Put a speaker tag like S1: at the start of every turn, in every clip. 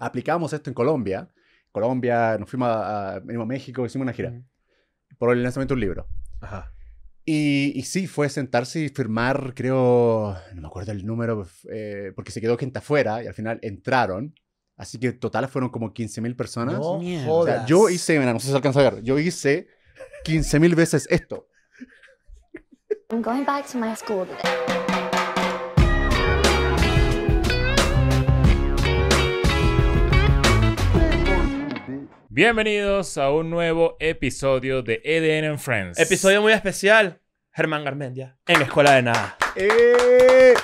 S1: aplicamos esto en Colombia. Colombia, nos fuimos a, México, hicimos una gira. Por el lanzamiento de un libro. Ajá. Y, sí, fue sentarse y firmar, creo, no me acuerdo el número, eh, porque se quedó gente afuera y al final entraron. Así que total fueron como 15.000 personas. No o sea, yo hice, mira, no sé si alcanza a ver, yo hice 15.000 veces esto.
S2: I'm going back to my school
S3: Bienvenidos a un nuevo episodio de EDN and Friends. Episodio
S4: muy especial. Germán Garmendia,
S3: en Escuela de Nada.
S1: ¡Eh!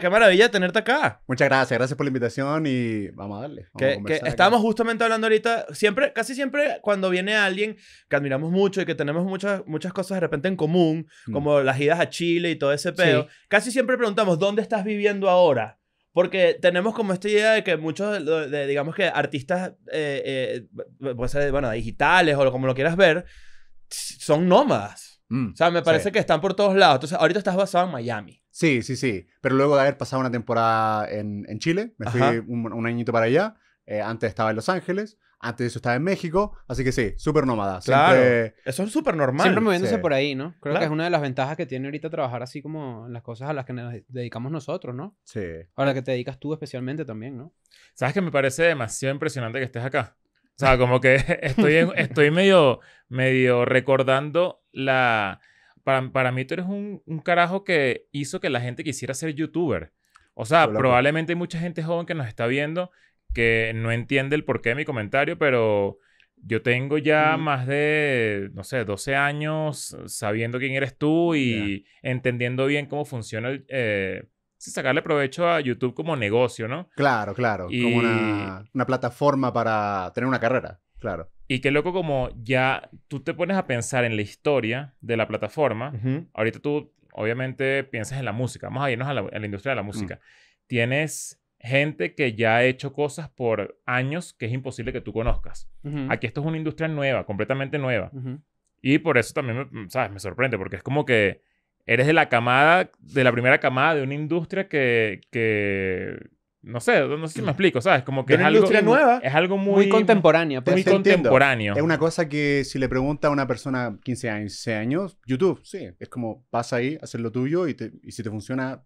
S1: qué, maravilla tenerte acá. Muchas gracias, gracias por la invitación y vamos a darle. que, estábamos
S4: justamente hablando ahorita, siempre, casi siempre cuando viene alguien que admiramos mucho y que tenemos muchas, muchas cosas de repente en común, mm. como las idas a Chile y todo ese pedo, casi siempre preguntamos, ¿dónde estás viviendo ahora? Porque tenemos como esta idea de que muchos, digamos que artistas, eh, eh, ser, bueno, digitales o como lo quieras ver, son nómadas. Mm, o sea, me parece que están por todos lados. Entonces, ahorita estás basado
S1: en Miami. Sí, sí, sí. Pero luego de haber pasado una temporada en, en Chile, me fui un, un, añito para allá. Eh, antes estaba en Los Ángeles. Antes de eso estaba en México, así que sí, súper nómada. claro. Eso es súper normal. Siempre moviéndose por
S2: ahí, ¿no? Creo que es una de las ventajas que tiene ahorita trabajar así como en las cosas a las que nos dedicamos nosotros, ¿no? Sí. Ahora que te dedicas tú especialmente también, ¿no?
S3: ¿Sabes que me parece demasiado impresionante que estés acá? O sea, como que estoy, estoy medio, medio recordando la... Para, para mí tú eres un, un, carajo que hizo que la gente quisiera ser youtuber. O sea, probablemente hay mucha gente joven que nos está viendo que no entiende el porqué de mi comentario, pero yo tengo ya más de, no sé, 12 años sabiendo quién eres tú y entendiendo bien cómo funciona eh, sacarle provecho a YouTube como negocio, ¿no?
S1: Claro, claro. Y... Como una, plataforma para tener una carrera, claro.
S3: Y qué loco como ya tú te pones a pensar en la historia de la plataforma. Ahorita tú obviamente piensas en la música. Vamos a irnos a la, industria de la mm. música. Tienes gente que ya ha hecho cosas por años que es imposible que tú conozcas. Aquí esto es una industria nueva, completamente nueva. Y por eso también, me, mm, ¿sabes? Me sorprende, porque es como que eres de la camada, de la primera camada de una industria que, que no sé, no sé si me explico, ¿sabes? Como que es algo, nueva. Es algo muy... contemporáneo. Pues. contemporáneo. Es
S1: una cosa que si le pregunta a una persona 15 años, años, YouTube, sí. Es como, pasa ahí, haces lo tuyo y, y si te funciona,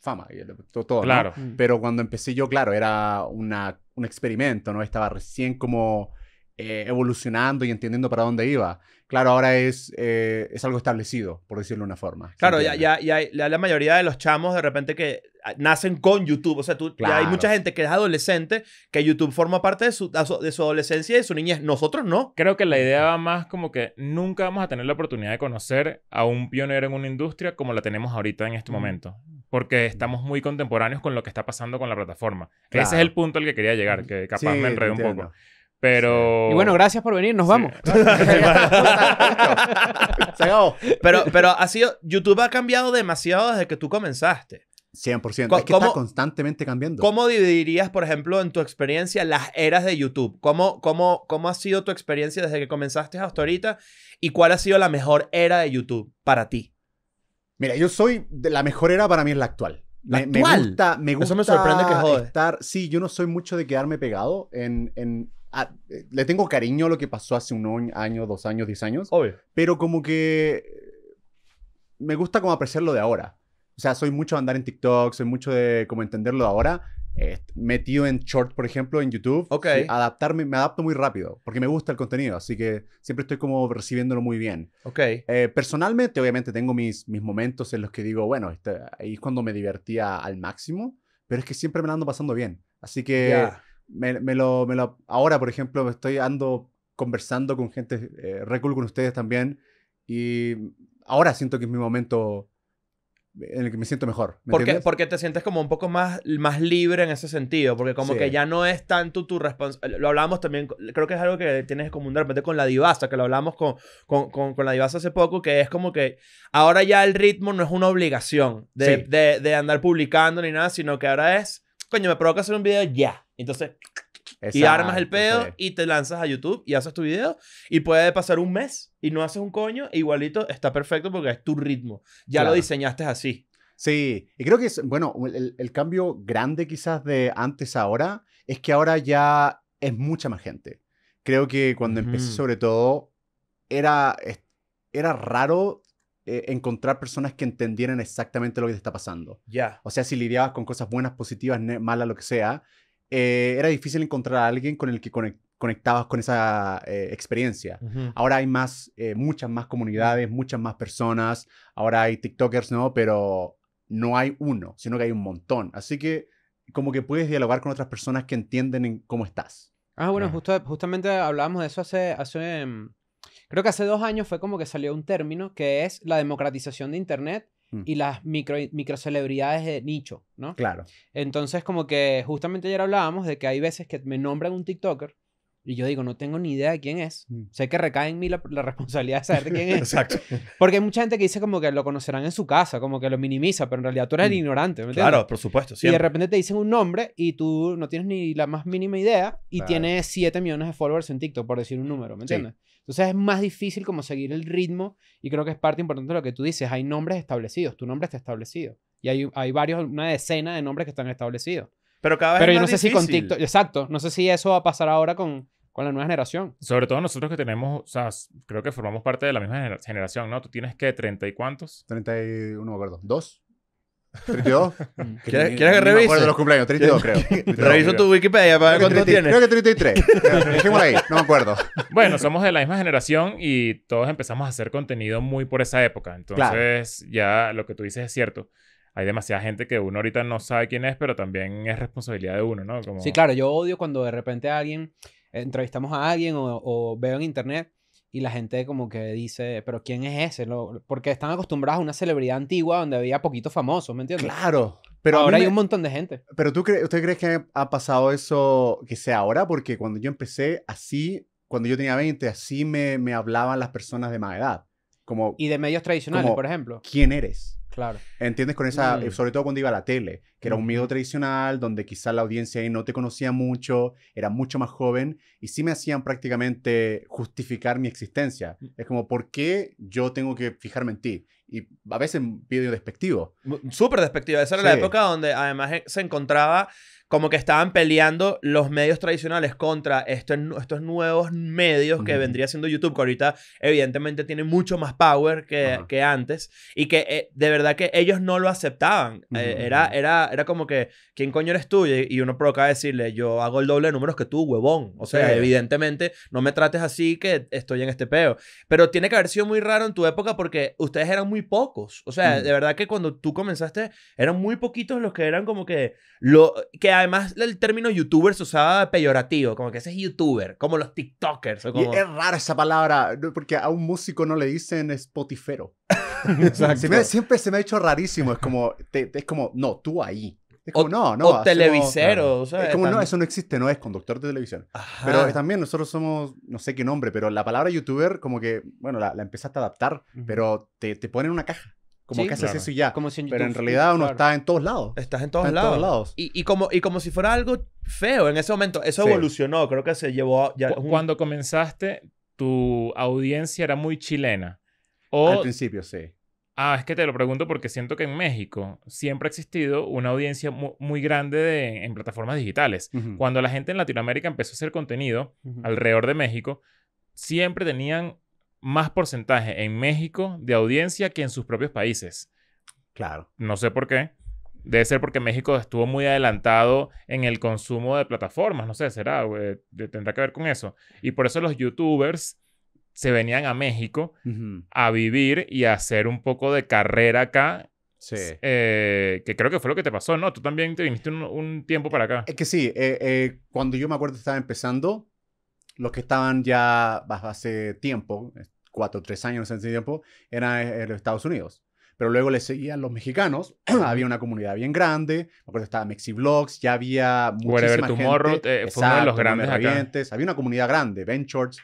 S1: fama, todo, todo claro. Mm. Pero cuando empecé yo, claro, era una, un experimento, ¿no? Estaba recién como eh, evolucionando y entendiendo para dónde iba. Claro, ahora es, eh, es algo establecido, por decirlo de una forma. Claro, ya,
S4: ya, ya, la mayoría de los chamos de repente que nacen con YouTube. O sea, tú, hay mucha gente que es
S3: adolescente, que YouTube forma parte de su, de su adolescencia y de su niñez. Nosotros no. Creo que la idea va más como que nunca vamos a tener la oportunidad de conocer a un pionero en una industria como la tenemos ahorita en este momento porque estamos muy contemporáneos con lo que está pasando con la plataforma. Ese es el punto al que quería llegar, que capaz me enredé un poco. Pero... Y bueno,
S2: gracias por venir, nos vamos. Se
S4: acabó. Pero, pero ha sido, YouTube ha cambiado demasiado
S1: desde que tú comenzaste. 100%. Es que está constantemente cambiando. ¿Cómo
S4: dividirías, por ejemplo, en tu experiencia las eras de YouTube? ¿Cómo, cómo, cómo ha sido tu experiencia desde que comenzaste hasta ahorita? ¿Y cuál ha sido la mejor era de YouTube para ti?
S1: Mira, yo soy. De la mejor era para mí es la actual. Me, me, gusta, me gusta. Eso me sorprende que jode. Estar, sí, yo no soy mucho de quedarme pegado en. en ah, eh, le tengo cariño a lo que pasó hace un año, dos años, diez años. Obvio. Pero como que. Me gusta como apreciarlo de ahora. O sea, soy mucho de andar en TikTok, soy mucho de como entenderlo de ahora metido en short, por ejemplo, en YouTube. adaptarme, me adapto muy rápido, porque me gusta el contenido, así que siempre estoy como recibiéndolo muy bien.
S4: Ok. Eh,
S1: personalmente, obviamente, tengo mis, mis momentos en los que digo, bueno, este, ahí es cuando me divertía al máximo, pero es que siempre me ando pasando bien. Así que me, lo, me lo, ahora, por ejemplo, estoy ando conversando con gente, eh, con ustedes también, y ahora siento que es mi momento en el que me siento mejor. porque,
S4: porque te sientes como un poco más, más libre en ese sentido, porque como que ya no es tanto tu responsabilidad. Eh, lo hablamos también, creo que es algo que tienes común de repente con la divasa, que lo hablamos con, con, la divasa hace poco, que es como que ahora ya el ritmo no es una obligación de, de, andar publicando ni nada, sino que ahora es, coño, me provoca hacer un video ya. Entonces, y armas el pedo y te lanzas a YouTube y haces tu video y puede pasar un mes y no haces un coño, igualito está perfecto porque es tu ritmo. Ya lo diseñaste
S1: así. Sí, y creo que es, bueno, el, cambio grande quizás de antes a ahora es que ahora ya es mucha más gente. Creo que cuando empecé sobre todo era, era raro eh, encontrar personas que entendieran exactamente lo que te está pasando. Ya. O sea, si lidiabas con cosas buenas, positivas, malas, lo que sea, eh, era difícil encontrar a alguien con el que conectabas con esa eh, experiencia. Ahora hay más, eh, muchas más comunidades, muchas más personas, ahora hay TikTokers, ¿no? Pero no hay uno, sino que hay un montón. Así que como que puedes dialogar con otras personas que entienden cómo estás.
S2: Ah, bueno, justamente hablábamos de eso hace, hace, mm, creo que hace dos años fue como que salió un término que es la democratización de Internet Mm. y las micro, celebridades de nicho, ¿no? Claro. Entonces, como que justamente ayer hablábamos de que hay veces que me nombran un TikToker y yo digo, no tengo ni idea de quién es. Mm. Sé que recae en mí la, responsabilidad de saber de quién es. Exacto. Porque hay mucha gente que dice como que lo conocerán en su casa, como que lo minimiza, pero en realidad tú eres el mm. ignorante. ¿me claro, por supuesto. Siempre. Y de repente te dicen un nombre y tú no tienes ni la más mínima idea y tiene 7 millones de followers en TikTok, por decir un número, ¿me entiendes? Entonces es más difícil como seguir el ritmo y creo que es parte importante de lo que tú dices. Hay nombres establecidos, tu nombre está establecido. Y hay, hay varios, una decena de nombres que están establecidos. Pero cada vez Pero yo no sé si con TikTok, exacto, no sé si eso va a pasar ahora
S3: con, con la nueva generación. Sobre todo nosotros que tenemos, o sea, creo que formamos parte de la misma generación, ¿no? Tú tienes que treinta y cuántos? 31, y uno, perdón, ¿Dos? ¿32? Mm. ¿Quieres, que revise? los cumpleaños, 32 creo. Reviso tu Wikipedia para ver cuánto tiene. tienes. Creo que 33. Dejémoslo ahí, no me acuerdo. Bueno, somos de la misma generación y todos empezamos a hacer contenido muy por esa época. Entonces, ya lo que tú dices es cierto. Hay demasiada gente que uno ahorita no sabe quién es, pero también es responsabilidad de uno, ¿no? Sí, claro,
S2: yo odio cuando de repente alguien, eh, entrevistamos a alguien o veo en internet y la gente como que dice, pero ¿quién es ese? porque están acostumbrados a una celebridad antigua donde había
S1: poquitos famosos, ¿me entiendes? Claro. Pero ahora hay un montón de gente. Pero tú crees, usted crees que ha pasado eso que sea ahora porque cuando yo empecé así, cuando yo tenía 20, así me, hablaban las personas de más edad. Como, y de
S2: medios tradicionales, por ejemplo.
S1: ¿Quién eres? Claro. ¿Entiendes? Con esa, mm. eh, sobre todo cuando iba a la tele, que era un miedo tradicional, donde quizás la audiencia ahí no te conocía mucho, era mucho más joven, y sí me hacían prácticamente justificar mi existencia. Mm. Es como, ¿por qué yo tengo que fijarme en ti? Y a veces pido despectivo. Súper
S4: despectivo. Esa era la época donde además eh, se encontraba como que estaban peleando los medios tradicionales contra estos, estos nuevos medios que vendría siendo YouTube, que ahorita evidentemente tiene mucho más power que, que antes, y que eh, de verdad que ellos no lo aceptaban. Eh, era, era, era como que, ¿quién coño eres tú? Y, uno provoca decirle, yo hago el doble de números que tú, huevón. O sea, evidentemente no me trates así que estoy en este peo. Pero tiene que haber sido muy raro en tu época porque ustedes eran muy pocos. O sea, mm. de verdad que cuando tú comenzaste, eran muy poquitos los que eran como que... Lo, que además el término youtuber se usaba peyorativo, como que ese es youtuber, como los TikTokers. Y es
S1: rara esa palabra, porque a un músico no le dicen spotifero. siempre se me ha hecho rarísimo, es como, es como, no, tú ahí. o, no, no. O televisero, ¿sabes? Es como, no, eso no existe, no es conductor de televisión. Pero eh, también nosotros somos, no sé qué nombre, pero la palabra youtuber, como que, bueno, la, empezaste a adaptar, pero te, te ponen una caja. Como que haces eso y ya. Pero en realidad uno está en todos lados. Estás en todos lados. lados.
S4: Y, como, y como si fuera algo feo
S3: en ese momento. Eso evolucionó, creo que se llevó... ya, Cuando comenzaste, tu audiencia era muy chilena. O... Al principio, sí. Ah, es que te lo pregunto porque siento que en México siempre ha existido una audiencia muy grande en plataformas digitales. Cuando la gente en Latinoamérica empezó a hacer contenido alrededor de México, siempre tenían más porcentaje en México de audiencia que en sus propios países. Claro. No sé por qué. Debe ser porque México estuvo muy adelantado en el consumo de plataformas, no sé, será, tendrá que ver con eso. Y por eso los youtubers se venían a México a vivir y a hacer un poco de carrera acá. Sí. Eh, que creo que fue lo que te pasó, ¿no? Tú también te viniste un, tiempo para acá. Es que sí, eh,
S1: eh, cuando yo me acuerdo estaba empezando, los que estaban ya hace tiempo, cuatro o tres años en ese tiempo, eran eh, los Estados Unidos. Pero luego le seguían los mexicanos, había una comunidad bien grande, me acuerdo estaba Mexiblogs, ya había muchísima gente. Eh, uno de los grandes acá. Había una comunidad grande, Ventures,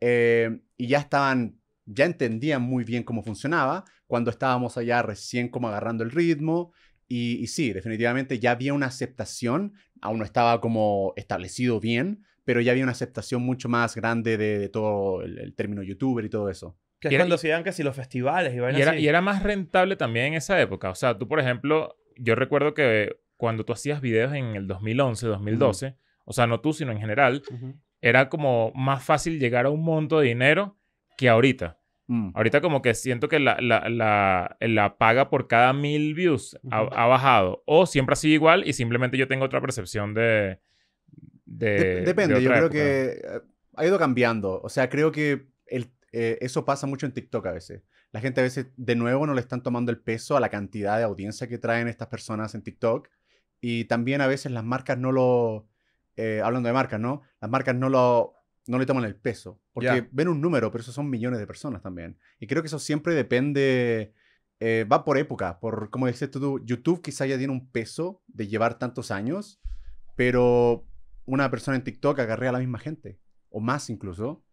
S1: eh, y ya estaban, ya entendían muy bien cómo funcionaba cuando estábamos allá recién como agarrando el ritmo. Y, y sí, definitivamente ya había una aceptación, aún no estaba como establecido bien, pero ya había una aceptación mucho más grande de, todo el, término youtuber
S3: y todo eso. Que es y cuando se iban casi los festivales. Y, y, era, y era más rentable también en esa época. O sea, tú, por ejemplo, yo recuerdo que cuando tú hacías videos en el 2011, 2012, o sea, no tú, sino en general, era como más fácil llegar a un monto de dinero que ahorita. Mm. Ahorita como que siento que la, la, la, la paga por cada mil views ha, bajado. O siempre ha sido igual y simplemente yo tengo otra percepción de, depende, yo creo que
S1: eh, ha ido cambiando. O sea, creo que eh, eso pasa mucho en TikTok a veces. La gente a veces, de nuevo, no le están tomando el peso a la cantidad de audiencia que traen estas personas en TikTok. Y también a veces las marcas no lo... Eh, hablando de marcas, ¿no? Las marcas no lo... No le toman el peso. Porque ven un número, pero eso son millones de personas también. Y creo que eso siempre depende... va por época, por, como dices tú, YouTube quizá ya tiene un peso de llevar tantos años, pero una persona en TikTok agarre a la misma gente, o más incluso.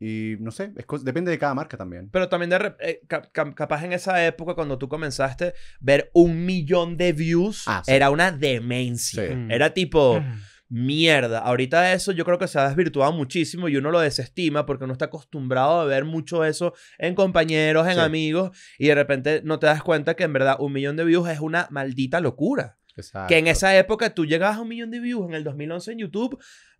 S1: Y no sé, depende de cada marca también.
S4: Pero también eh, capaz en esa época cuando tú comenzaste, ver un millón de views ah, era una demencia. Mm. Era tipo... Mm. mierda. Ahorita eso yo creo que se ha desvirtuado muchísimo y uno lo desestima porque uno está acostumbrado a ver mucho eso en compañeros, en amigos y de repente no te das cuenta que en verdad un millón de views es una maldita locura. Que en esa época tú llegabas a un millón de views en el 2011 en YouTube.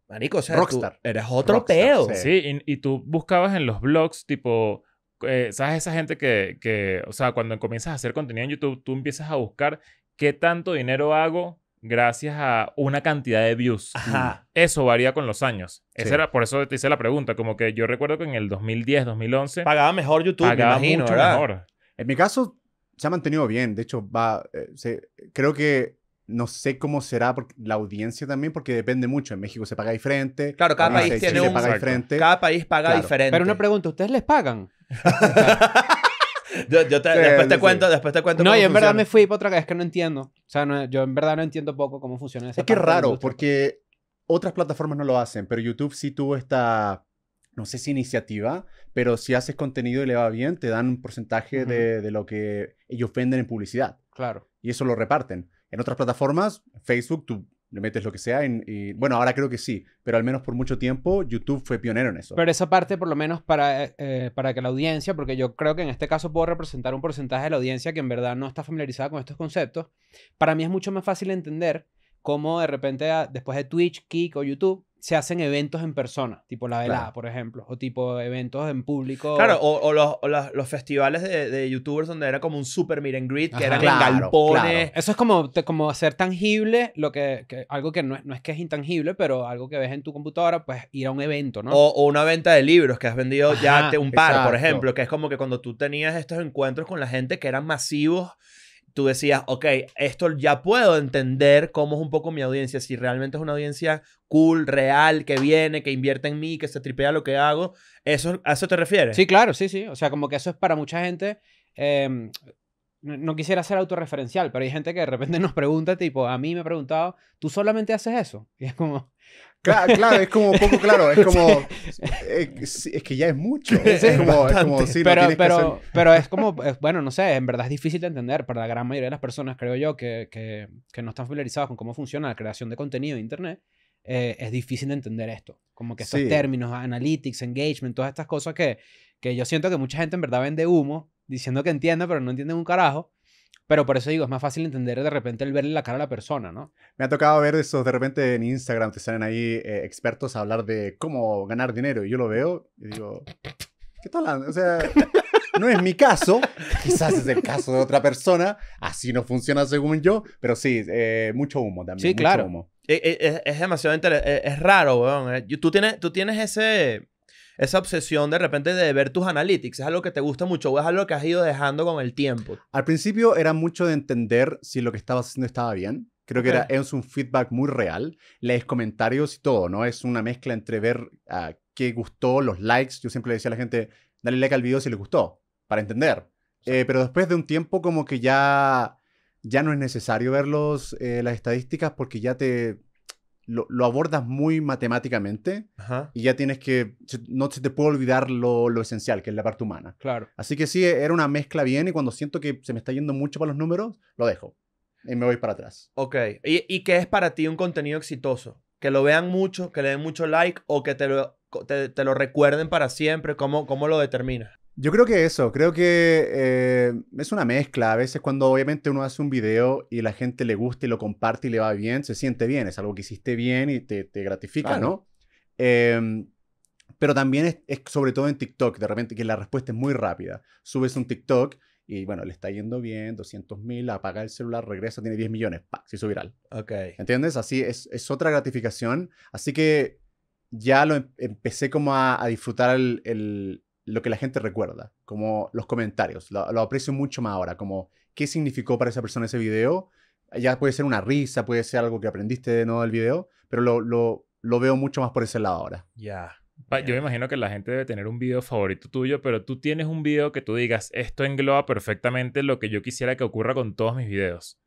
S4: Marico, o sea, Rockstar. Tú eres otro peo.
S3: Sí, y, tú buscabas en los blogs, tipo, eh, ¿sabes? Esa gente que, que, o sea, cuando comienzas a hacer contenido en YouTube, tú empiezas a buscar qué tanto dinero hago gracias a una cantidad de views. Ajá. Mm. Eso varía con los años. era, por eso te hice la pregunta, como que yo recuerdo que en el 2010, 2011... Pagaba mejor YouTube, pagaba mucho mejor.
S1: En mi caso, se ha mantenido bien. De hecho, va, eh, creo que no sé cómo será la audiencia también, porque depende mucho. En México se paga diferente. Claro, cada país tiene un... Paga diferente. Cada país paga diferente. Pero una pregunta, ¿ustedes les
S2: pagan?
S1: después, te cuento, después te cuento No, y en verdad me
S2: fui para otra vez que no entiendo. O sea, yo en verdad no entiendo poco cómo funciona esa
S1: Es que es raro, porque otras plataformas no lo hacen, pero YouTube sí tuvo esta no sé si iniciativa, pero si haces contenido y le va bien, te dan un porcentaje de, lo que ellos venden en publicidad. Claro. Y eso lo reparten. En otras plataformas, Facebook, tú le metes lo que sea. y, bueno, ahora creo que sí, pero al menos por mucho tiempo YouTube fue pionero en eso. Pero
S2: esa parte, por lo menos para, eh, eh, para que la audiencia, porque yo creo que en este caso puedo representar un porcentaje de la audiencia que en verdad no está familiarizada con estos conceptos, para mí es mucho más fácil entender cómo de repente ah, después de Twitch, Kick o YouTube, se hacen eventos en persona, tipo la velada, por ejemplo, o tipo eventos en público. Claro, o, los, festivales de, youtubers donde era como un super meet and greet, que eran en galpones. Eso es como, te, como hacer tangible lo que, algo que no es, no que es intangible, pero algo que ves en tu computadora, pues ir a un evento, ¿no? O,
S4: una venta de libros que has vendido ya un par, por ejemplo, que es como que cuando tú tenías estos encuentros con la gente que eran masivos tú decías, ok, esto ya puedo entender cómo es un poco mi audiencia, si realmente es una audiencia
S2: cool, real, que viene, que invierte en mí, que se tripea lo que hago, ¿eso, ¿a eso te refieres? Sí, claro, sí, sí. O sea, como que eso es para mucha gente. Em, no quisiera ser autorreferencial, pero hay gente que de repente nos pregunta, tipo, a mí me ha preguntado, ¿tú solamente haces eso? Y es como,
S1: Claro, claro, es como poco claro, es como. Eh, es, que ya es mucho. es, como, es como, sí, pero, pero,
S2: pero es como, bueno, no sé, en verdad es difícil de entender para la gran mayoría de las personas, creo yo, que, que, no están familiarizados con cómo funciona la creación de contenido de Internet. Eh, es difícil de entender esto. Como que estos términos, analytics, engagement, todas estas cosas que, que yo siento que mucha gente en verdad vende humo diciendo que entiende, pero no entiende un carajo. Pero por eso digo, es más fácil entender de repente el verle la cara a la persona, ¿no?
S1: Me ha tocado ver eso de repente en Instagram, te salen ahí eh, expertos a hablar de cómo ganar dinero. Y yo lo veo y digo, ¿qué tal? O sea, no es mi caso, quizás es el caso de otra persona, así no funciona según yo, pero sí, eh, mucho humo también. Sí, claro.
S4: Eh, es, es, demasiado interesante, es, raro, weón. Tú tienes, tú tienes ese esa obsesión de repente de ver tus analytics? ¿Es algo que te gusta mucho o es algo que has ido dejando con el tiempo?
S1: Al principio era mucho de entender si lo que estabas haciendo estaba bien. Creo que era, es un feedback muy real. Lees comentarios y todo, ¿no? Es una mezcla entre ver a ah, qué gustó, los likes. Yo siempre le decía a la gente, dale like al video si le gustó, para entender. Eh, pero después de un tiempo como que ya, ya no es necesario ver los, eh, las estadísticas porque ya te, lo, abordas muy matemáticamente y ya tienes que, no se te puede olvidar lo, esencial, que es la parte humana. Claro. Así que sí, e, era una mezcla bien y cuando siento que se me está yendo mucho para los números, lo dejo y me voy para atrás.
S4: Ok, ¿y, qué es para ti un contenido exitoso? Que lo vean mucho, que le den mucho like o que te lo, lo recuerden para siempre, ¿cómo, cómo lo determinas?
S1: Yo creo que eso, creo que eh, es una mezcla. A veces cuando obviamente uno hace un video y la gente le gusta y lo comparte y le va bien, se siente bien, es algo que hiciste bien y te, gratifica, ¿no? Em, pero también es, sobre todo en TikTok, de repente, que la respuesta es muy rápida. Subes un TikTok y bueno, le está yendo bien, 200 mil, apaga el celular, regresa, tiene 10 millones, ¡pa! Se hizo viral. Ok. ¿Entiendes? Así es, es otra gratificación. Así que ya lo em, empecé como a, disfrutar el lo que la gente recuerda, como los comentarios. Lo, aprecio mucho más ahora, como qué significó para esa persona ese video. Ya puede ser una risa, puede ser algo que aprendiste de nuevo del video, pero lo, lo, veo mucho más por ese lado ahora.
S3: Ya. Yo me imagino que la gente debe tener un video favorito tuyo, pero tú tienes un video que tú digas, esto engloba perfectamente lo que yo quisiera que ocurra con todos mis videos.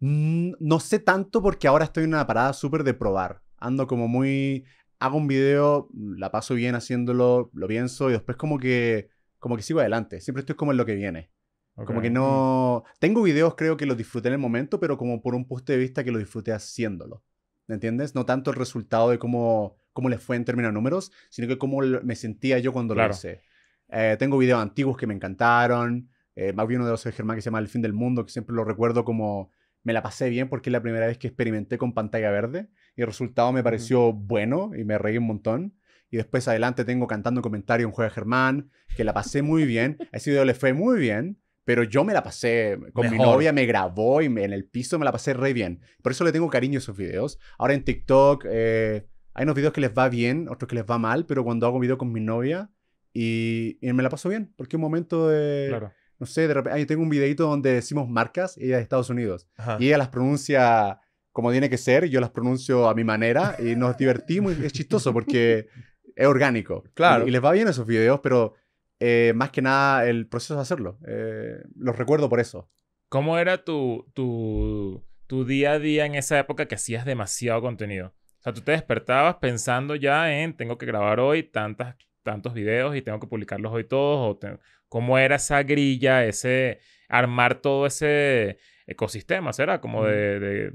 S1: Mm, no sé tanto porque ahora estoy en una parada súper de probar. Ando como muy hago un video, la paso bien haciéndolo, lo pienso y después como que, como que sigo adelante. Siempre estoy como en lo que viene. Como que no... Tengo videos, creo que los disfruté en el momento, pero como por un punto de vista que lo disfruté haciéndolo. ¿Me entiendes? No tanto el resultado de cómo, cómo les fue en términos de números, sino que cómo me sentía yo cuando lo hice. Eh, tengo videos antiguos que me encantaron. Eh, más bien uno de los de Germán que se llama El fin del mundo, que siempre lo recuerdo como me la pasé bien porque es la primera vez que experimenté con pantalla verde y el resultado me pareció bueno y me reí un montón. Y después adelante tengo cantando comentario un juega Germán, que la pasé muy bien. A ese video le fue muy bien, pero yo me la pasé con mi novia, me grabó y en el piso me la pasé re bien. Por eso le tengo cariño a esos videos. Ahora en TikTok eh, hay unos videos que les va bien, otros que les va mal, pero cuando hago un video con mi novia y, me la paso bien, porque un momento de... No sé, de repente, ahí tengo un videito donde decimos marcas, ella es de Estados Unidos, y ella las pronuncia como tiene que ser, yo las pronuncio a mi manera y nos divertimos y es chistoso porque es orgánico. Claro. Y, les va bien esos videos, pero eh, más que nada el proceso de hacerlo. Eh, los recuerdo por eso.
S3: ¿Cómo era tu, tu, tu día a día en esa época que hacías demasiado contenido? O sea, tú te despertabas pensando ya en tengo que grabar hoy tantas, tantos videos y tengo que publicarlos hoy todos. O ¿Cómo era esa grilla, ese armar todo ese ecosistema? ¿Será como de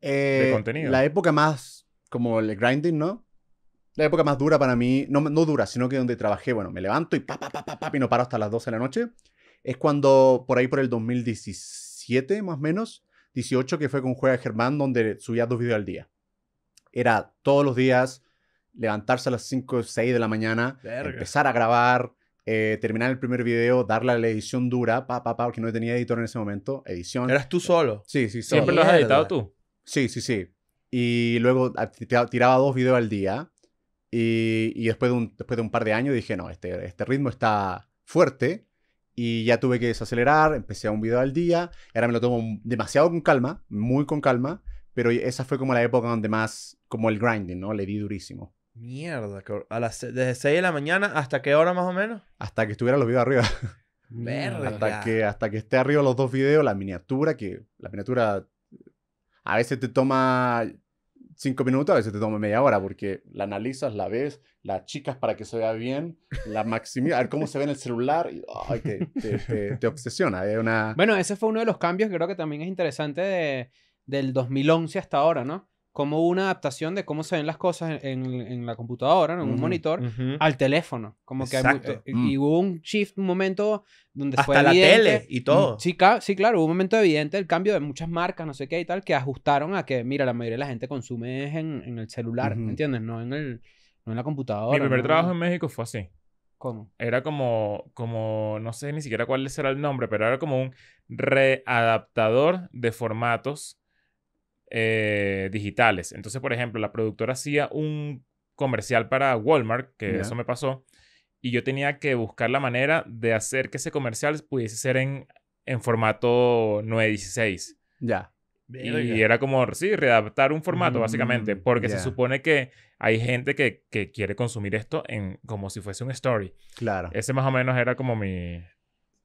S1: de eh, contenido. La época más, como el grinding, ¿no? La época más dura para mí, no, no dura, sino que donde trabajé, bueno, me levanto y pa, pa, pa, pa, pa, y no paro hasta las 12 de la noche. Es cuando, por ahí por el 2017, más o menos, 18, que fue con Juega Germán, donde subía dos videos al día. Era todos los días levantarse a las 5 o 6 de la mañana, empezar a grabar, eh, terminar el primer video, darle a la edición dura, pa, pa, pa, porque no tenía editor en ese momento, edición. ¿Eras tú solo? Sí, sí, ¿Siempre lo has editado tú? Sí, sí, sí. Y luego tiraba dos videos al día. Y, después, de un, después de un par de años dije, no, este, este ritmo está fuerte. Y ya tuve que desacelerar, empecé a un video al día. Y ahora me lo tomo demasiado con calma, muy con calma. Pero esa fue como la época donde más, como el grinding, ¿no? Le di durísimo.
S4: Mierda, a las, desde 6 de la mañana hasta qué hora más o menos?
S1: Hasta que estuvieran los videos arriba. Mierda. hasta que, hasta que esté arriba los dos videos, la miniatura, que la miniatura a veces te toma cinco minutos, a veces te toma media hora, porque la analizas, la ves, la chicas para que se vea bien, la maximizas, a ver cómo se ve en el celular, y, te, te, obsesiona. una... Bueno, ese fue uno de los cambios que creo que también es
S2: interesante del 2011 hasta ahora, ¿no? como una adaptación de cómo se ven las cosas en, la computadora, en un monitor, al teléfono. Como que eh, y mm. hubo un shift, un momento donde Hasta la tele y mm, todo. Sí, sí, claro, hubo un momento evidente el cambio de muchas marcas, no sé qué y tal, que ajustaron a que, mira, la mayoría de la gente consume en, el celular, ¿me entiendes? No en, el, no en la computadora.
S3: Mi primer trabajo en México fue así. ¿Cómo? Era como, como, no sé ni siquiera cuál será el nombre, pero era como un readaptador de formatos eh, digitales. Entonces, por ejemplo, la productora hacía un comercial para Walmart, que eso me pasó, y yo tenía que buscar la manera de hacer que ese comercial pudiese ser en, en formato 916. Ya. Y, era como, sí, readaptar un formato, básicamente, mm, porque se supone que hay gente que, quiere consumir esto en, como si fuese un story. Claro. Ese más o menos era como mi...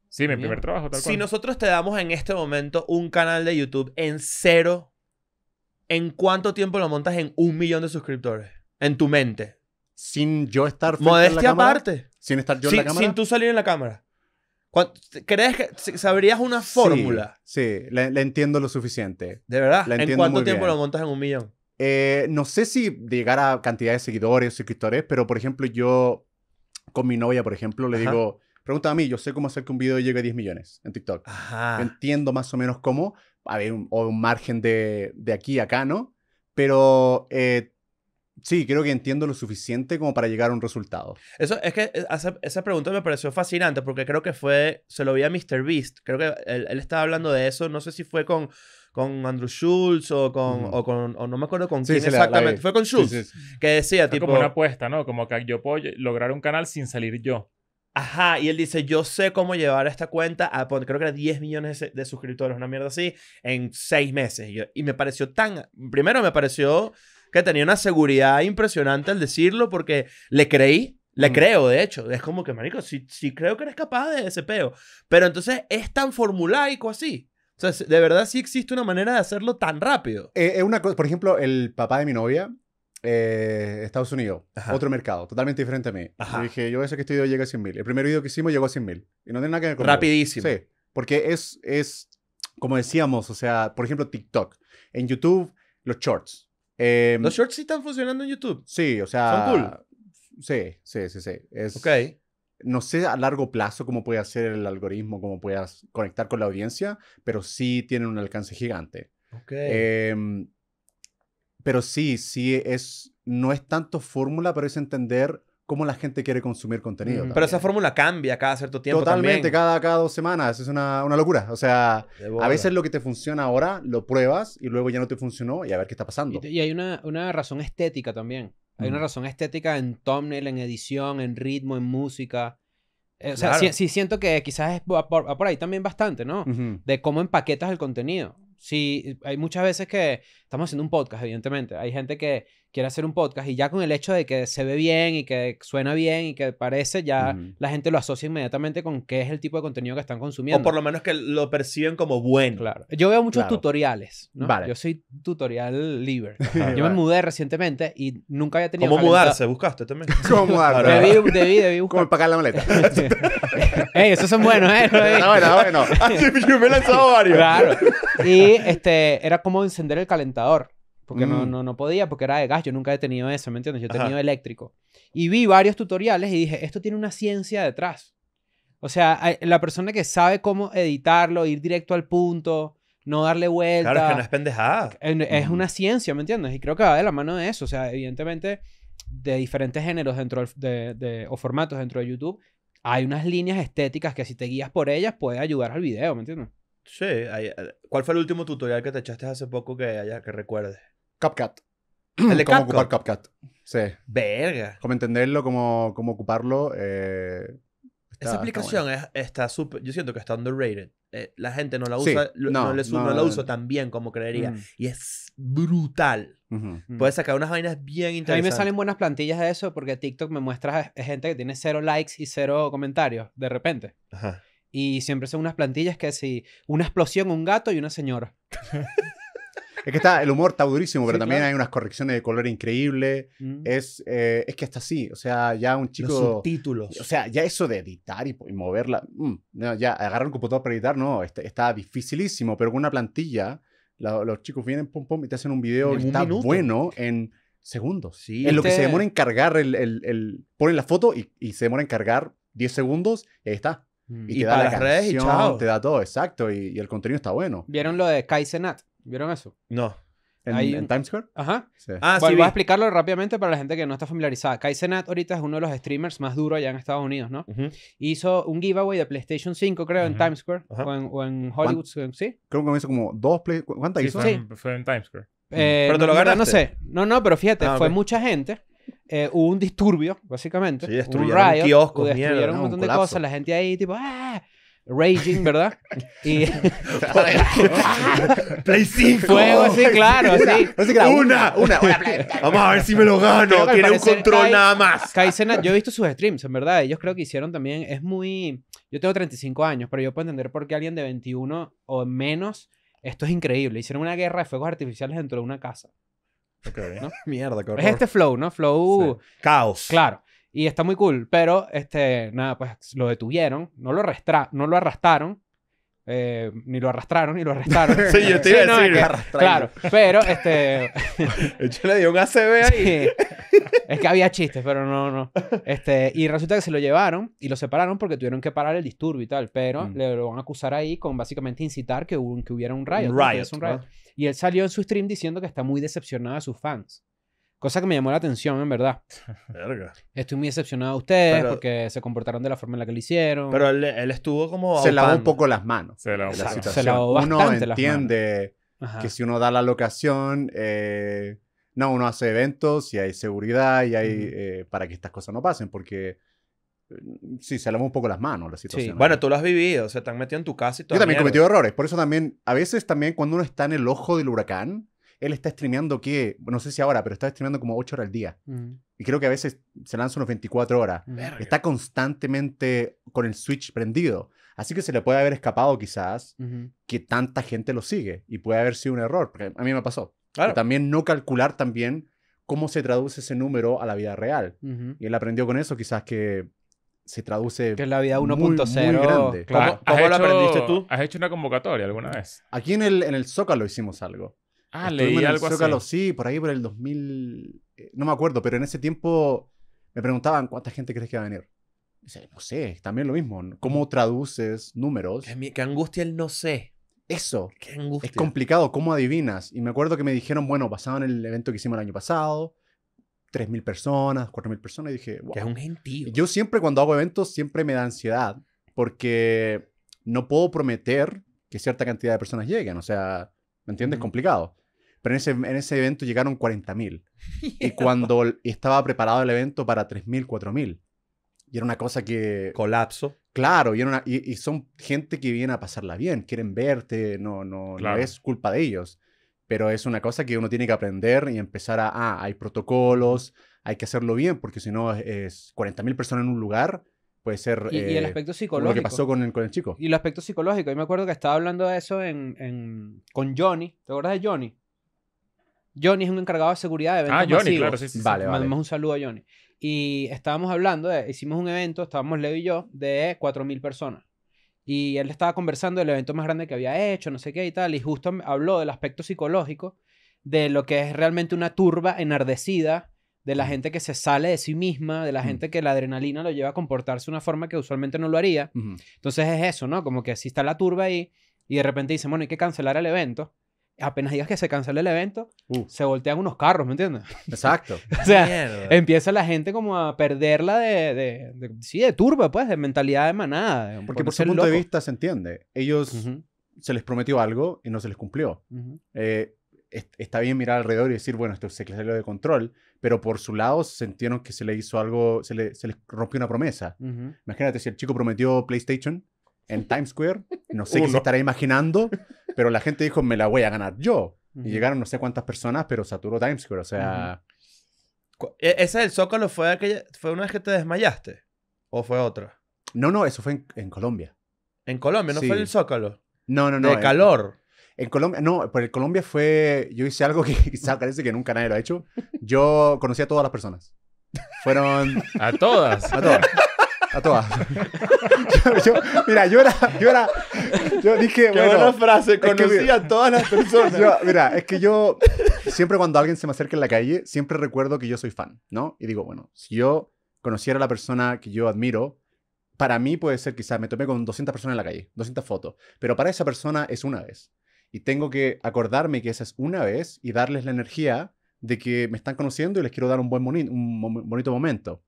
S3: Sí, mi primer trabajo. Si
S4: nosotros te damos en este momento un canal de YouTube en cero ¿en cuánto tiempo lo montas en un millón de suscriptores?
S1: En tu mente. Sin yo estar Modestia aparte. sin estar yo en la cámara. Sin tú
S4: salir en la cámara. ¿Crees que sabrías una fórmula?
S1: Sí, sí le, entiendo lo suficiente. ¿De verdad? ¿En cuánto tiempo lo montas en un millón? Eh, no sé si llegar a cantidad de seguidores, suscriptores, pero por ejemplo, yo con mi novia, por ejemplo, le digo, pregunta a mí, yo sé cómo hacer que un video llegue a 10 millones en TikTok. entiendo más o menos cómo, a ver, o un margen de, de aquí a acá, ¿no? Pero eh, sí, creo que entiendo lo suficiente como para llegar a un resultado.
S4: Eso es que eh, esa, esa pregunta me pareció fascinante porque creo que fue, se lo vi a Mr. Beast, creo que él, estaba hablando de eso, no sé si fue con con Andrew Schultz o con, o con o no me acuerdo con quién exactamente. Fue con Schultz
S3: que decía tipo como una apuesta, ¿no? Como que yo puedo lograr un canal sin salir yo. Ajá,
S4: y él dice, yo sé cómo llevar esta cuenta a, creo que era 10 millones de, suscriptores, una mierda así, en seis meses. Y, me pareció tan, primero me pareció que tenía una seguridad impresionante al decirlo porque le creí, le creo, de hecho. Es como que, marico, sí, sí creo que eres capaz de ese peo. Pero entonces es tan formulaico así. O sea, de verdad sí existe una manera de hacerlo tan rápido.
S1: Eh, es una cosa, por ejemplo, el papá de mi novia eh, Estados Unidos, otro mercado, totalmente diferente a mí. Yo dije, yo hacer que este video llega a 100 mil. El primer video que hicimos llegó a 100 mil. Y no tiene nada que ver con Rapidísimo. Sí, porque es, es, como decíamos, o sea, por ejemplo, TikTok. En YouTube, los shorts. Em, los shorts sí están funcionando en YouTube. Sí, o sea. Son cool. Sí, sí, sí, sí. Es, ok. No sé a largo plazo cómo puede hacer el algoritmo, cómo puedas conectar con la audiencia, pero sí tienen un alcance gigante. Ok. Eh, pero sí, sí es, no es tanto fórmula, pero es entender cómo la gente quiere consumir contenido. Pero
S4: esa fórmula cambia cada cierto tiempo. Totalmente,
S1: Cada, cada dos semanas. Es una, una locura. O sea, a veces lo que te funciona ahora lo pruebas y luego ya no te funcionó y a ver qué está pasando. Y,
S2: hay una, una razón estética también. Hay una mm. razón estética en thumbnail, en edición, en ritmo, en música. Eh, o sea, sí, siento que quizás es va por, ahí también bastante, ¿no? De cómo empaquetas el contenido. Sí, hay muchas veces que estamos haciendo un podcast, evidentemente. Hay gente que quiere hacer un podcast y ya con el hecho de que se ve bien y que suena bien y que parece, ya la gente lo asocia inmediatamente con qué es el tipo de contenido que están consumiendo. O por lo menos que lo perciben como bueno. Claro. Yo veo muchos tutoriales. ¿no? Yo soy tutorial libre. Yo me mudé recientemente y nunca había tenido. ¿Cómo mudarse? ¿Buscaste también? ¿Cómo mudarse? Debí, debí, debí buscar. ¿Cómo empacar la maleta? Ey, esos son
S4: buenos, ¿eh? Está
S3: ah, bueno, ah, bueno. Ah, yo me he lanzado varios. Claro.
S2: Y este, era como encender el calentador. Porque no, mm. no, no, podía, porque era de gas. Yo nunca he tenido eso, ¿me entiendes? Yo he tenido eléctrico. Y vi varios tutoriales y dije, esto tiene una ciencia detrás. O sea, la persona que sabe cómo editarlo, ir directo al punto, no darle vuelta. Claro, es que no es pendejada. Es mm. una ciencia, ¿me entiendes? Y creo que va de la mano de eso. O sea, evidentemente, de diferentes géneros dentro de, de, o formatos dentro de YouTube, hay unas líneas estéticas que si te guías por ellas puede ayudar al video, ¿me entiendes? Sí. Eh, ¿Cuál fue el último
S4: tutorial que te echaste hace poco que, haya, que recuerdes? CapCut. El ¿Cómo ocupar
S1: CapCut. Sí. Verga. Cómo entenderlo, cómo, cómo ocuparlo. Eh, esa aplicación
S4: está, súper... yo siento que está underrated. Eh, la gente no la usa, no, no, la eh, uso tan bien como creería. Mm. Y es brutal.
S2: Puedes mm. sacar unas vainas bien interesantes. A mí me salen buenas plantillas de eso porque TikTok me muestra gente que tiene cero likes y cero comentarios de repente. Ajá. Y siempre son unas plantillas que si una explosión, un gato y una señora.
S1: Es que está, el humor está durísimo, pero también hay unas correcciones de color increíbles. Mm. Es, eh, es que está así, o sea, ya un chico... Los subtítulos. O sea, ya eso de editar y, moverla, mm, ya agarrar un computador para editar, no, este, está, dificilísimo, pero con una plantilla, los chicos vienen, pum, pum, y te hacen un video que está bueno en segundos. Sí, en lo que se este demora en cargar, el, el, ponen la foto y, se demora en cargar 10 segundos y ahí está. Mm. Y, te da la canción, te da todo, exacto, y, y el contenido está bueno.
S2: ¿Vieron lo de Kai ¿Vieron eso?
S1: No. ¿En, Times Square? Ajá. Ah, Bueno, ah, sí. voy a
S2: explicarlo rápidamente para la gente que no está familiarizada. Kai ahorita es uno de los streamers más duros allá en Estados Unidos, ¿no? Hizo un giveaway de PlayStation 5, creo, en Times Square o en, Hollywood, ¿sí?
S1: Creo que me hizo como dos play. cuánta ¿Cuántas Sí, hizo?
S2: fue, en, Times Square. Eh, pero te lo No sé. No, no, pero fíjate, ah, fue mucha gente. Eh, hubo un disturbio, básicamente. Sí, destruyeron un riot, mierda, destruyeron un montón de cosas. La gente ahí, tipo, ¡ah! raging, ¿verdad? Y.
S3: Play Fuego, sí, claro. Sí. Una, una, Vamos a ver si me lo gano. Tiene un control nada más. yo he
S2: visto sus streams, en verdad. Ellos creo que hicieron también. Es muy. Yo tengo 35 años, pero yo puedo entender por qué alguien de 21 o menos. Esto es increíble. Hicieron una guerra de fuegos artificiales dentro de una casa. Mierda, ¿correcto? Es este flow, ¿no? Flow. Caos. Claro. Y está muy cool, pero este, nada, pues lo detuvieron, no lo, arrastra, no lo arrastraron, eh, ni lo arrastraron, ni lo arrestaron. sí, yo te iba a decir. No, claro, pero este. yo le di un ACB ahí. Es que había chistes, pero no, no. Este, y resulta que se lo llevaron y lo separaron porque tuvieron que parar el disturbio y tal, pero mm. le lo van a acusar ahí con básicamente incitar que, que hubiera un riot. Un riot, ah. Y él salió en su stream diciendo que está muy decepcionado de sus fans. Cosa que me llamó la atención, en verdad. Estoy muy decepcionado de ustedes porque se comportaron de la forma en la que lo hicieron.
S1: Pero él, estuvo como. Se lavó un poco las manos. Se lavó, la se lavó bastante uno entiende que si uno da la locación, eh, no, uno hace eventos y hay seguridad y hay. Eh, para que estas cosas no pasen, porque. Mm, sí, se lavó un poco las manos la situación.
S4: Bueno, tú lo has vivido, Se te han metido en tu casa y todo. Yo también he
S1: errores, por eso también, a veces también cuando uno está en el ojo del huracán, él está streameando que, no sé si ahora, pero está streameando como 8 horas al día. Mm. Y creo que a veces se lanza unos 24 horas. Mm. Está constantemente con el switch prendido. Así que se le puede haber escapado quizás que tanta gente lo sigue y puede haber sido un error, a mí me pasó. también no calcular también cómo se traduce ese número a la vida real. Y él aprendió con eso quizás que se traduce que es la vida 1.0 grande. ¿Cómo, ¿cómo lo aprendiste
S3: tú? ¿Has hecho una convocatoria alguna vez?
S1: Aquí en el, en el Zócalo hicimos algo. Ah, leí algo Sí, por ahí por el 2000, eh, no me acuerdo, pero en ese tiempo me preguntaban cuánta gente crees que va a venir. no sé, también lo mismo. ¿Cómo traduces números? Qué, angustia el no sé. Eso. Qué angustia. Es complicado, ¿cómo adivinas? Y me acuerdo que me dijeron, bueno, pasaban el evento que hicimos el año pasado, 3.000 personas, 4.000 personas, y dije, wow. es Yo siempre cuando hago eventos, siempre me da ansiedad, porque no puedo prometer que cierta cantidad de personas lleguen. O sea, ¿me entiendes? Complicado. Pero en ese, evento llegaron 40.000. y cuando estaba preparado el evento para 3.000, 4.000. Y era una cosa que... Colapso. Claro, y, y, son gente que viene a pasarla bien, quieren verte, no, no, es culpa de ellos. Pero es una cosa que uno tiene que aprender y empezar a, ah, hay protocolos, hay que hacerlo bien, porque si no es 40.000 personas en un lugar, puede ser... Y, el eh, aspecto psicológico. Lo que pasó con el, con el chico.
S2: Y el aspecto psicológico. Yo me acuerdo que estaba hablando de eso en, con Johnny. ¿Te acuerdas de Johnny? Johnny es un encargado de seguridad de eventos Ah, Johnny, claro, sí, un saludo a Johnny. Y estábamos hablando, eh, hicimos un evento, estábamos Leo y yo, de 4.000 personas. Y él estaba conversando del evento más grande que había hecho, no sé qué y tal, y justo habló del aspecto psicológico, de lo que es realmente una turba enardecida, de la gente que se sale de sí misma, de la gente que la adrenalina lo lleva a comportarse de una forma que usualmente no lo haría. Entonces es eso, ¿no? Como que si está la turba ahí y de repente dice, bueno, hay que cancelar el evento apenas digas que se cancela el evento, uh. se voltean unos carros, ¿me entiendes? Exacto. o sea, empieza la gente como a perderla de, sí, de turba, pues, de mentalidad de manada. Porque por su punto de vista
S1: se entiende. Ellos se les prometió algo y no se les cumplió. Eh, está bien mirar alrededor y decir, bueno, esto se salió de control, pero por su lado sintieron que se le hizo algo, se, le, les rompió una promesa. Imagínate, si el chico prometió PlayStation, en Times Square. No sé qué se estará imaginando, pero la gente dijo, me la voy a ganar yo. Y llegaron no sé cuántas personas, pero saturó Times Square. O sea... E, ¿Esa del Zócalo fue, aquella, fue una vez que te desmayaste? ¿O fue otra? No, no, eso fue en, Colombia. ¿En Colombia? ¿No fue en el Zócalo? No, no, no. De calor. En Colombia, no, por en Colombia fue, yo hice algo que quizás parece que nunca nadie lo ha hecho. Yo conocí a todas las personas. Fueron... ¿A todas? A todas. A todas. mira, yo era, yo dije, bueno, frase, conocí todas las personas. Yo, mira, es que yo siempre cuando alguien se me acerca en la calle, siempre recuerdo que yo soy fan, ¿no? Y digo, bueno, si yo conociera a la persona que yo admiro, para mí puede ser quizás me tomé con 200 personas en la calle, 200 fotos, pero para esa persona es una vez. Y tengo que acordarme que esa es una vez y darles la energía de que me están conociendo y les quiero dar un buen un bonito momento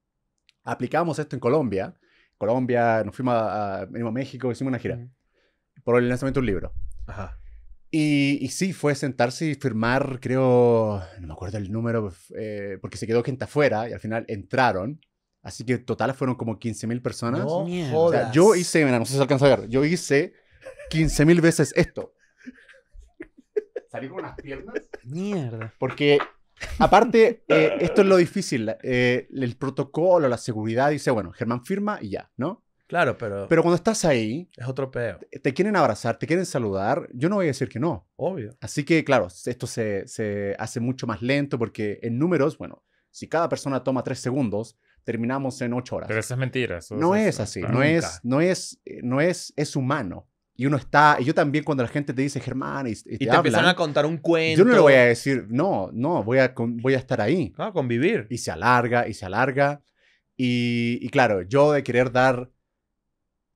S1: aplicamos esto en Colombia. Colombia, nos fuimos a, a, a México, hicimos una gira. Por el lanzamiento de un libro. Ajá. Y, sí, fue sentarse y firmar, creo, no me acuerdo el número, eh, porque se quedó gente afuera y al final entraron. Así que total fueron como 15.000 personas. No o sea, yo hice, mira, no sé si se alcanza a ver, yo hice 15.000 veces esto. Salí con las piernas. Mierda. Porque Aparte, eh, esto es lo difícil. Eh, el protocolo, la seguridad dice, bueno, Germán firma y ya, ¿no?
S4: Claro, pero. Pero
S1: cuando estás ahí.
S4: Es otro peo.
S1: Te quieren abrazar, te quieren saludar. Yo no voy a decir que no. Obvio. Así que, claro, esto se, hace mucho más lento porque en números, bueno, si cada persona toma tres segundos, terminamos en ocho horas.
S3: Pero eso es mentira. no es así. No es,
S1: no es, eh, no es, es humano. Y uno está, y yo también cuando la gente te dice, Germán, y, y te, empiezan a contar un cuento. Yo no le voy a decir, no, no, voy a, voy a estar ahí. Ah, convivir. Y se alarga, y se alarga. Y, claro, yo de querer dar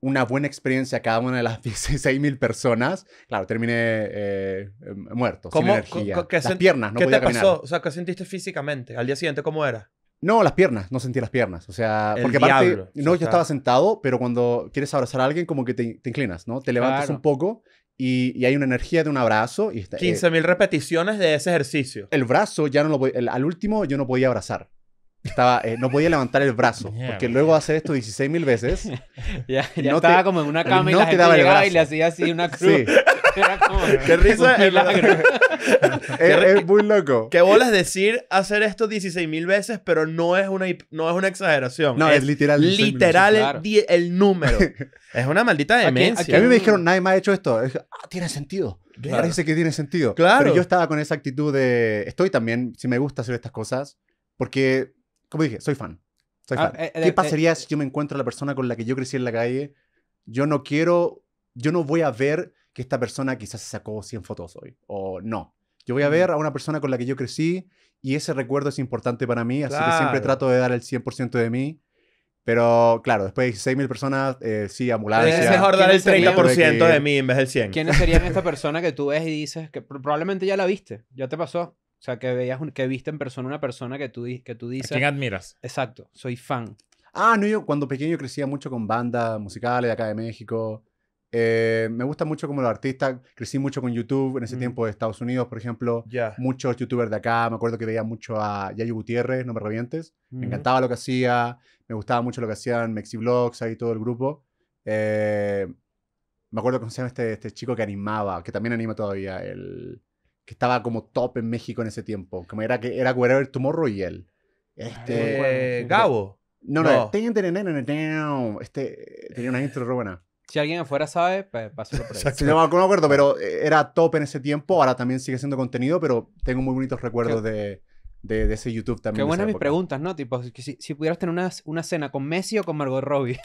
S1: una buena experiencia a cada una de las 16.000 personas, claro, terminé eh, muerto, ¿Cómo, sin las piernas, ¿qué te pasó?
S4: O sea, ¿qué sentiste físicamente? ¿Al día siguiente cómo era?
S1: No, las piernas, no sentí las piernas. O sea, porque aparte, no, yo estaba sentado, pero cuando quieres abrazar a alguien, como que te, inclinas, ¿no? Te levantas un poco y, hay una energía de un abrazo. y 15.000 eh, repeticiones de ese ejercicio. El brazo ya no lo al último yo no podía abrazar estaba, eh, no podía levantar el brazo, porque pues, luego hacer esto 16 mil veces. ya, ya estaba como en una cama y la gente
S2: y le hacía así una cruz. Sí. Qué risa es,
S1: muy loco. Qué bolas
S4: decir hacer esto 16 mil veces, pero no es una, no es una exageración. No, es, literal. Literal el,
S1: número. es una maldita demencia. a mí me dijeron, nadie más ha hecho esto. Ah, tiene sentido. Parece que tiene sentido. Claro. Pero yo estaba con esa actitud de, estoy también, si me gusta hacer estas cosas, porque como dije, soy fan. Soy ah, fan. Eh, eh, ¿Qué eh, pasaría si yo me encuentro a la persona con la que yo crecí en la calle? Yo no quiero, yo no voy a ver que esta persona quizás se sacó 100 fotos hoy, o no. Yo voy a ver a una persona con la que yo crecí y ese recuerdo es importante para mí, así que siempre trato de dar el 100% de mí. Pero claro, después de 16.000 personas, eh, sí, ambulancia. Es mejor dar el 30% de, de mí en vez del 100%. ¿Quiénes
S2: serían esta persona que tú ves y dices que probablemente ya la viste, ya te pasó? O sea, que veías que viste en persona una persona que tú, que tú dices. ¿A quién admiras? Exacto, soy fan.
S1: Ah, no, yo cuando pequeño crecía mucho con bandas musicales de acá de México. Eh, me gusta mucho como los artistas. Crecí mucho con YouTube en ese tiempo de Estados Unidos, por ejemplo. Muchos youtubers de acá. Me acuerdo que veía mucho a Yayo Gutiérrez, No Me Revientes. Me encantaba lo que hacía. Me gustaba mucho lo que hacían Mexi Vlogs, ahí todo el grupo. Eh, me acuerdo que se a este, este chico que animaba, que también anima todavía. El, que estaba como top en México en ese tiempo. Como era que era Wherever Tomorrow y él. Este. Eh, Gabo. No, no. este eh, tenía una intro re buena.
S2: Si alguien afuera sabe, pues por ahí. Sí, no, me acuerdo,
S1: pero eh, era top en ese tiempo. Ahora también sigue siendo contenido, pero tengo muy bonitos recuerdos de, de, ese YouTube también. Qué buenas mis preguntas,
S2: ¿no? Tipo, si, si pudieras tener una, una cena con Messi o con Margot Robbie.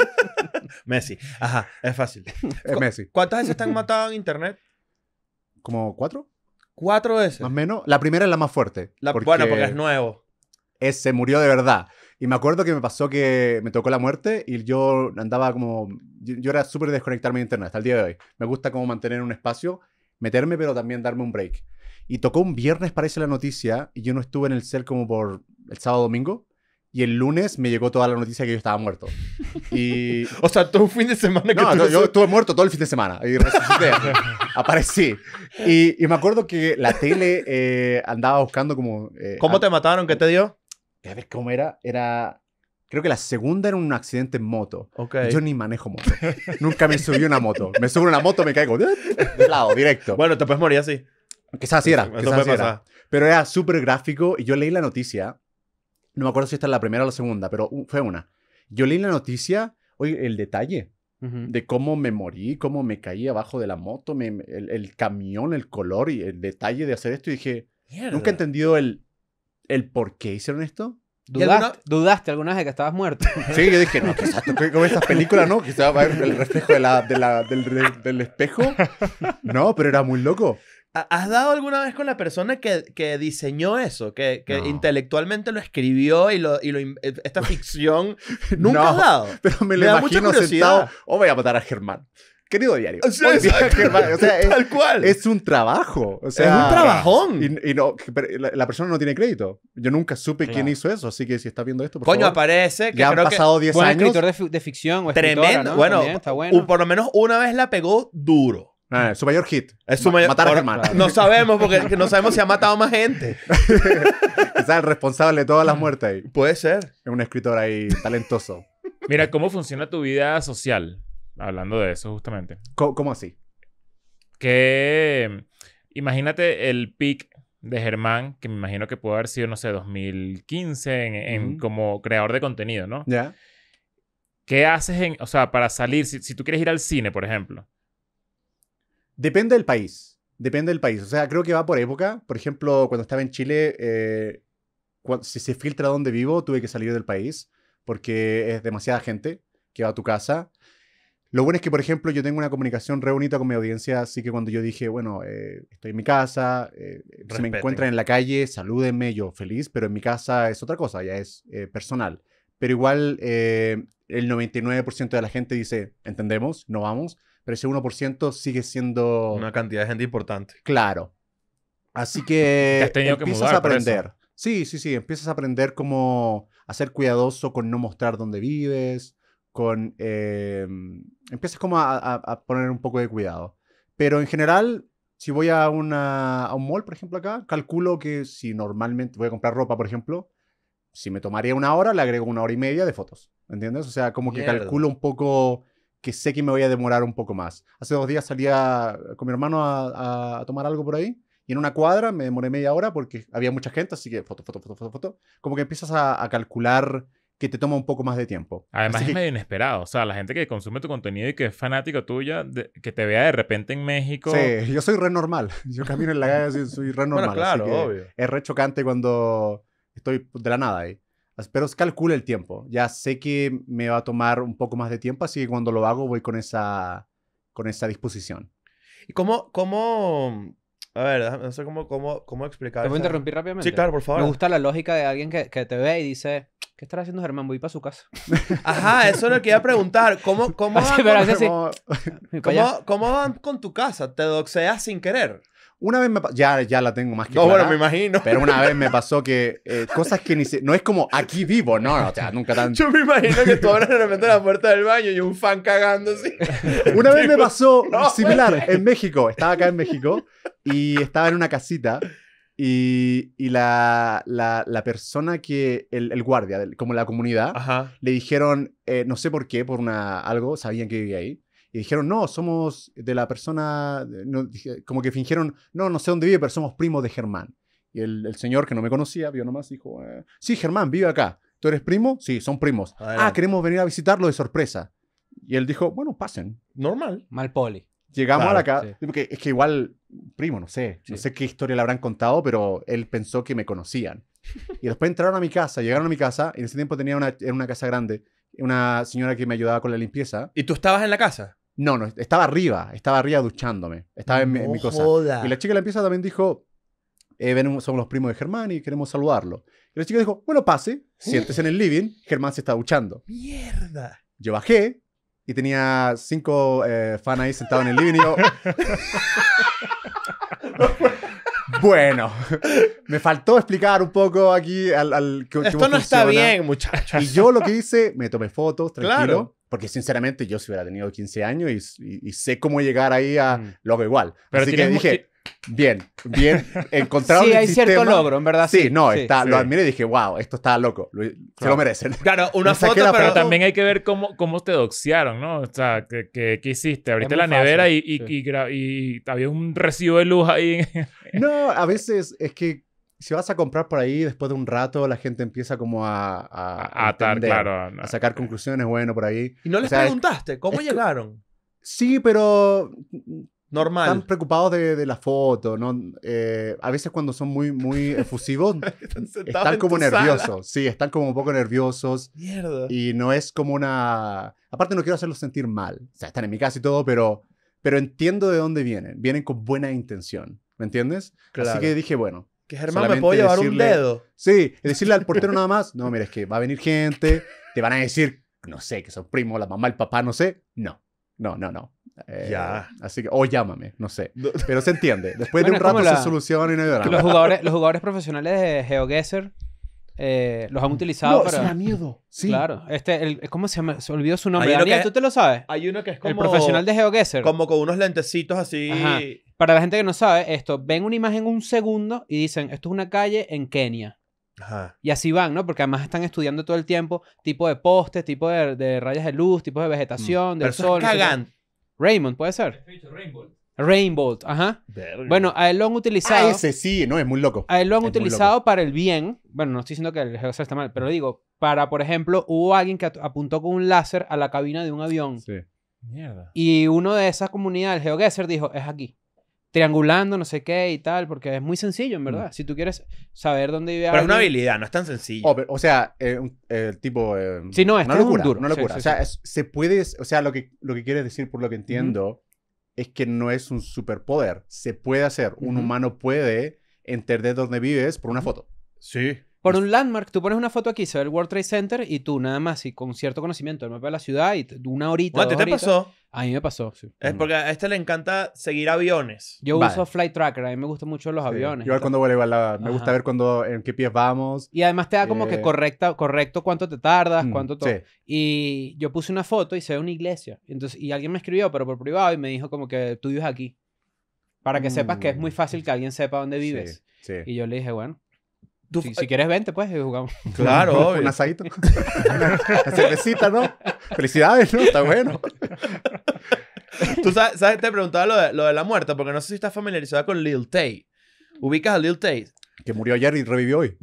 S1: Messi. Ajá, es fácil. Es Messi. ¿Cuántas veces te han matado en internet? como cuatro. Cuatro veces. Más o menos. La primera es la más fuerte. La, porque bueno, porque es nuevo. Ese murió de verdad. Y me acuerdo que me pasó que me tocó la muerte y yo andaba como. Yo, era súper desconectarme de internet hasta el día de hoy. Me gusta como mantener un espacio, meterme, pero también darme un break. Y tocó un viernes, parece la noticia, y yo no estuve en el cel como por el sábado domingo. Y el lunes me llegó toda la noticia que yo estaba muerto. Y... o sea, todo un fin de semana que No, yo estuve muerto todo el fin de semana. Y resucité. aparecí. Y, me acuerdo que la tele eh, andaba buscando como... Eh, ¿Cómo te mataron? ¿Qué te dio? A ver cómo era. Era... Creo que la segunda era un accidente en moto. Yo ni manejo moto. Nunca me subí una moto. Me subo una moto, me caigo de lado, directo. Bueno, te puedes morir así. Quizás así era. quizás así era. Pero era súper gráfico y yo leí la noticia. No me acuerdo si esta es la primera o la segunda, pero uh, fue una. Yo leí la noticia, oye, el detalle. De cómo me morí, cómo me caí abajo de la moto, el, camión, el color y el detalle de hacer esto. Y dije, nunca he entendido el, el por qué hicieron esto.
S2: ¿Dudaste, alguna... vez de que estabas muerto? Sí, yo dije, no, quizás con estas películas, ¿no? Quizás
S1: va a ver el reflejo de la, del, del, espejo. No, pero era muy loco.
S4: ¿Has dado alguna vez con la persona que, que diseñó eso? Que, que intelectualmente lo escribió y, lo, y lo, eh, esta ficción. Nunca has dado. Pero me da mucha imagino sentado.
S1: O voy a matar a Germán. Querido diario. O sea, Germán, es, tal cual. Es un trabajo. O sea, es un trabajón. Y, no, la, persona no tiene crédito. Yo nunca supe quién hizo eso. Así que si está viendo esto, por Coño, aparece. Que ya han pasado 10 años. un
S2: escritor de, ficción Tremendo.
S1: bueno. por lo menos una vez la pegó duro. Ah, su mayor hit. Es su mayor... Matar a Germán.
S3: No sabemos, porque no sabemos si ha matado más gente.
S1: Quizás el responsable de todas las muertes ahí. Puede ser. Es un escritor ahí talentoso.
S3: Mira, ¿cómo funciona tu vida social? Hablando de eso, justamente. ¿Cómo, así? Que imagínate el pic de Germán, que me imagino que puede haber sido, no sé, 2015, en, como creador de contenido, ¿no? Ya. ¿Qué haces en, o sea, para salir, si tú quieres ir al cine, por ejemplo,
S1: Depende del país. Depende del país. O sea, creo que va por época. Por ejemplo, cuando estaba en Chile, eh, si se filtra donde vivo, tuve que salir del país porque es demasiada gente que va a tu casa. Lo bueno es que, por ejemplo, yo tengo una comunicación reunita con mi audiencia, así que cuando yo dije, bueno, eh, estoy en mi casa, eh, eh me encuentran en la calle, salúdenme, yo feliz, pero en mi casa es otra cosa, ya es personal. Pero igual el 99% de la gente dice, entendemos, no vamos pero ese 1% sigue siendo... Una cantidad de gente importante. Claro. Así que empiezas que a aprender. Sí, sí, sí, empiezas a aprender cómo a ser cuidadoso con no mostrar dónde vives, con... Em, empiezas como a, poner un poco de cuidado. Pero en general, si voy a, una, a un mall, por ejemplo, acá, calculo que si normalmente voy a comprar ropa, por ejemplo, si me tomaría una hora, le agrego una hora y media de fotos. ¿Entiendes? O sea, como que calculo un poco que sé que me voy a demorar un poco más. Hace dos días salía con mi hermano a, tomar algo por ahí y en una cuadra me demoré media hora porque había mucha gente, así que foto, foto, foto, foto, foto. Como que empiezas a, calcular que te toma un poco más de tiempo.
S3: Además es medio inesperado, o sea, la gente que consume tu contenido y que es fanático tuya, que te vea de repente en México. Sí, yo
S1: soy re normal, yo camino en la calle, soy, soy re normal. claro, obvio. Es re chocante cuando estoy de la nada ahí. Pero calcule el tiempo. Ya sé que me va a tomar un poco más de tiempo, así que cuando lo hago voy con esa, con esa disposición. ¿Y cómo, cómo, a ver, no sé cómo, cómo, cómo explicar. ¿Te interrumpir rápidamente? Sí, claro, por favor. Me gusta la lógica de alguien que, te
S2: ve y dice, ¿qué estará haciendo Germán? Voy para su casa. Ajá, eso es lo que iba a preguntar. ¿Cómo, cómo,
S4: van, con,
S1: ¿cómo,
S4: ¿Cómo, van con tu casa? ¿Te doxeas sin querer?
S1: Una vez me ya, ya la tengo más que No, bueno, me imagino. Pero una vez me pasó que eh, cosas que ni se... No es como aquí vivo, no, o sea, nunca tanto. Yo me imagino que tú
S4: abres de repente la puerta del baño y un fan
S3: cagando así.
S1: una vez me pasó similar en México. Estaba acá en México y estaba en una casita y, y la, la, persona que, el, guardia, como la comunidad, le dijeron, eh, no sé por qué, por una, algo, sabían que vivía ahí, y dijeron, no, somos de la persona, como que fingieron, no, no sé dónde vive, pero somos primos de Germán. Y el, señor que no me conocía, vio nomás, dijo, eh, sí, Germán, vive acá. ¿Tú eres primo? Sí, son primos. Ah, queremos venir a visitarlo de sorpresa. Y él dijo, bueno, pasen. Normal. Mal poli. Llegamos a la casa. Porque es que igual, primo, no sé. No sé qué historia le habrán contado, pero él pensó que me conocían. y después entraron a mi casa, llegaron a mi casa. En ese tiempo tenía una, era una casa grande una señora que me ayudaba con la limpieza. ¿Y tú
S4: estabas en la casa?
S1: No, no, estaba arriba, estaba arriba duchándome, estaba en mi, mi, Y la chica de la limpieza también dijo, eh, somos los primos de Germán y queremos saludarlo. Y la chica dijo, bueno, pase, siéntese en el living, Germán se está duchando. Mierda. Yo bajé y tenía cinco eh, fans ahí sentados en el living y yo... Bueno, me faltó explicar un poco aquí al... al Esto no está bien, muchachos. Y yo lo que hice, me tomé fotos, tranquilo. Porque sinceramente yo si hubiera tenido 15 años y, sé cómo llegar ahí a mm. lo igual. Pero Así que dije, Bien, bien encontrado. sí, hay cierto logro, en verdad. Sí, no, lo admiré y dije, wow, esto está loco, se lo merecen. Claro, una foto, pero, también
S3: hay que ver cómo, cómo te doxearon, ¿no? O sea, ¿qué, hiciste? Abriste la nevera y, y, y, había un recibo de luz ahí.
S1: no, a veces es que si vas a comprar por ahí, después de un rato la gente empieza como a... A, a sacar conclusiones, bueno, por ahí. Y no les
S4: preguntaste, ¿cómo llegaron?
S1: Sí, pero normal. Están preocupados de, la foto, ¿no? Eh, a veces cuando son muy, muy efusivos, están, como nerviosos. Sí, están como un poco nerviosos. Mierda. Y no es como una... Aparte no quiero hacerlos sentir mal. O sea, están en mi casa y todo, pero, pero entiendo de dónde vienen. Vienen con buena intención, ¿me entiendes? Claro. Así que dije, bueno. Que Germán me puede llevar un dedo. Sí, decirle al portero nada más, no, mira, es que va a venir gente, te van a decir, no sé, que son primos, la mamá, el papá, no sé. No, no, no, no. Eh, ya. Así que, o llámame, no sé. Pero se entiende. Después de un rato se soluciona y no hay Los
S2: jugadores, los jugadores profesionales de GeoGuessr eh, los han utilizado no, para. da miedo. Sí. Claro. Este, el, ¿Cómo se llama? Se olvidó su nombre. Daniel, que tú te lo sabes. Hay uno que es como. El profesional de GeoGuessr. Como con unos lentecitos así. Para la gente que no sabe esto, ven una imagen un segundo y dicen: Esto es una calle en Kenia. Ajá. Y así van, ¿no? Porque además están estudiando todo el tiempo tipo de postes, tipo de, de rayas de luz, tipo de vegetación, mm. del sol. Es cagante. Raymond, ¿puede ser? Rainbow, ajá. Bueno, a él lo han utilizado. Ah, ese
S1: sí, no, es muy loco. A él lo han utilizado
S2: para el bien. Bueno, no estoy diciendo que el GeoGuessr está mal, pero digo, para, por ejemplo, hubo alguien que apuntó con un láser a la cabina de un avión.
S1: Sí.
S3: Mierda.
S2: Y uno de esas comunidades, el GeoGuessr, dijo, es aquí triangulando, no sé qué y tal, porque es muy sencillo, en mm. verdad. Si tú quieres saber dónde vive Pero es una habilidad,
S1: no es tan sencillo. Oh, o sea, el eh, eh, tipo... Eh, sí, no, es o sea, se puede... O sea, lo que, lo que quieres decir, por lo que entiendo, es que no es un superpoder. Se puede hacer. Un humano puede entender dónde vives por una foto. Sí. Por un landmark, tú pones una
S2: foto aquí, se ve el World Trade Center y tú nada más, y con cierto conocimiento del mapa de la ciudad, y una horita. ¿A ti te pasó?
S1: A mí me pasó, sí. Es
S2: porque a este le encanta seguir aviones. Yo uso Flight Tracker, a mí me gustan mucho los
S4: aviones. Igual cuando
S1: vuelvo a Me gusta ver cuando, en qué pies vamos. Y además te da como que eh,
S2: correcta, correcto cuánto te tardas, mm, cuánto todo. Y yo puse una foto y se ve una iglesia. Entonces, y alguien me escribió, pero por privado, y me dijo como que tú vives aquí. Para que mm, sepas que es muy fácil que alguien sepa dónde vives. y yo le dije, bueno, si, quieres, vente, pues, jugamos.
S1: Claro, un asadito. Una cervecita, ¿no? Felicidades, ¿no? Está bueno.
S4: Tú sabes, te preguntaba lo de, lo de, la muerte, porque no sé si estás familiarizada con Lil Tay. Ubicas a Lil Tay. Que murió
S1: ayer y revivió hoy.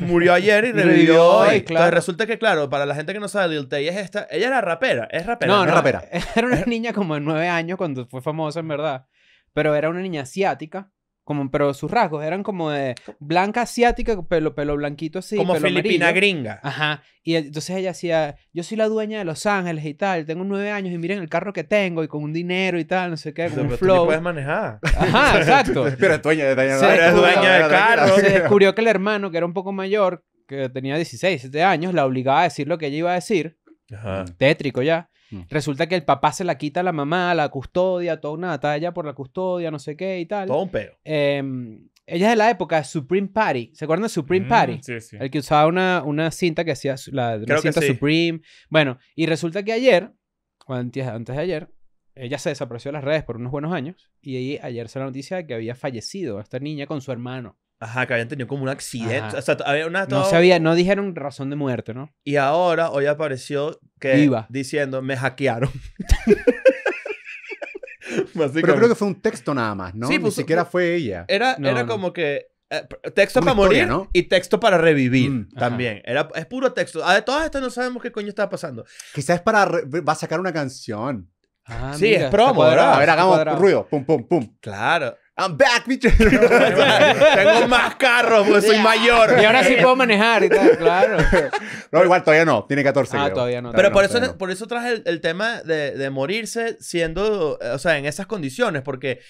S1: murió ayer y revivió hoy. Claro. resulta
S4: que, claro, para la gente que no sabe, Lil Tay es esta. Ella era rapera, es rapera. No, no, rapera.
S2: Era una niña como de nueve años cuando fue famosa, en verdad. Pero era una niña asiática como, pero sus rasgos eran como de blanca asiática, pelo, pelo blanquito así. Como filipina gringa. Ajá. Y entonces ella decía, yo soy la dueña de Los Ángeles y tal, tengo nueve años y miren el carro que tengo y con un dinero y tal, no sé qué, con un flow. Tú puedes manejar. Ajá, exacto. pero es dueña de dueña, se descubrió, dueña carro. Se descubrió que el hermano, que era un poco mayor, que tenía 16, 17 años, la obligaba a decir lo que ella iba a decir. Ajá. Tétrico ya. Mm. Resulta que el papá se la quita a la mamá, la custodia, toda una batalla por la custodia, no sé qué y tal. Todo un pedo. Em, ella es de la época Supreme Party. ¿Se acuerdan de Supreme mm, Party? Sí, sí. El que usaba una, cinta que hacía la, cinta Supreme. Bueno, y resulta que ayer, antes, de ayer, ella se desapareció de las redes por unos buenos años y ahí ayer se la noticia de que había fallecido esta niña con su hermano. Ajá, que habían tenido como un accidente. O sea, había una... No sabía, no dijeron
S1: razón de muerte, ¿no?
S4: Y ahora, hoy apareció que... Diciendo, me hackearon. Pero creo que fue
S1: un texto nada más, ¿no? Sí, pues, Ni siquiera fue
S4: ella. Era, era como que eh, texto para morir ¿no? y texto para revivir mm, también. Era, es puro texto. Ah, de todas estas no sabemos qué coño estaba pasando.
S1: Quizás es para va a sacar una canción.
S4: sí, es promo, ¿verdad? A ver, hagamos ruido.
S1: Pum, pum, pum.
S4: Claro. I'm back, bitch. Tengo más carros, pues soy mayor. Y ahora sí puedo manejar y tal, claro.
S1: No, igual todavía no. Tiene 14. Ah, todavía no. Pero por, eso,
S4: por eso traje el, tema de, de, morirse siendo, o sea, en esas condiciones, porque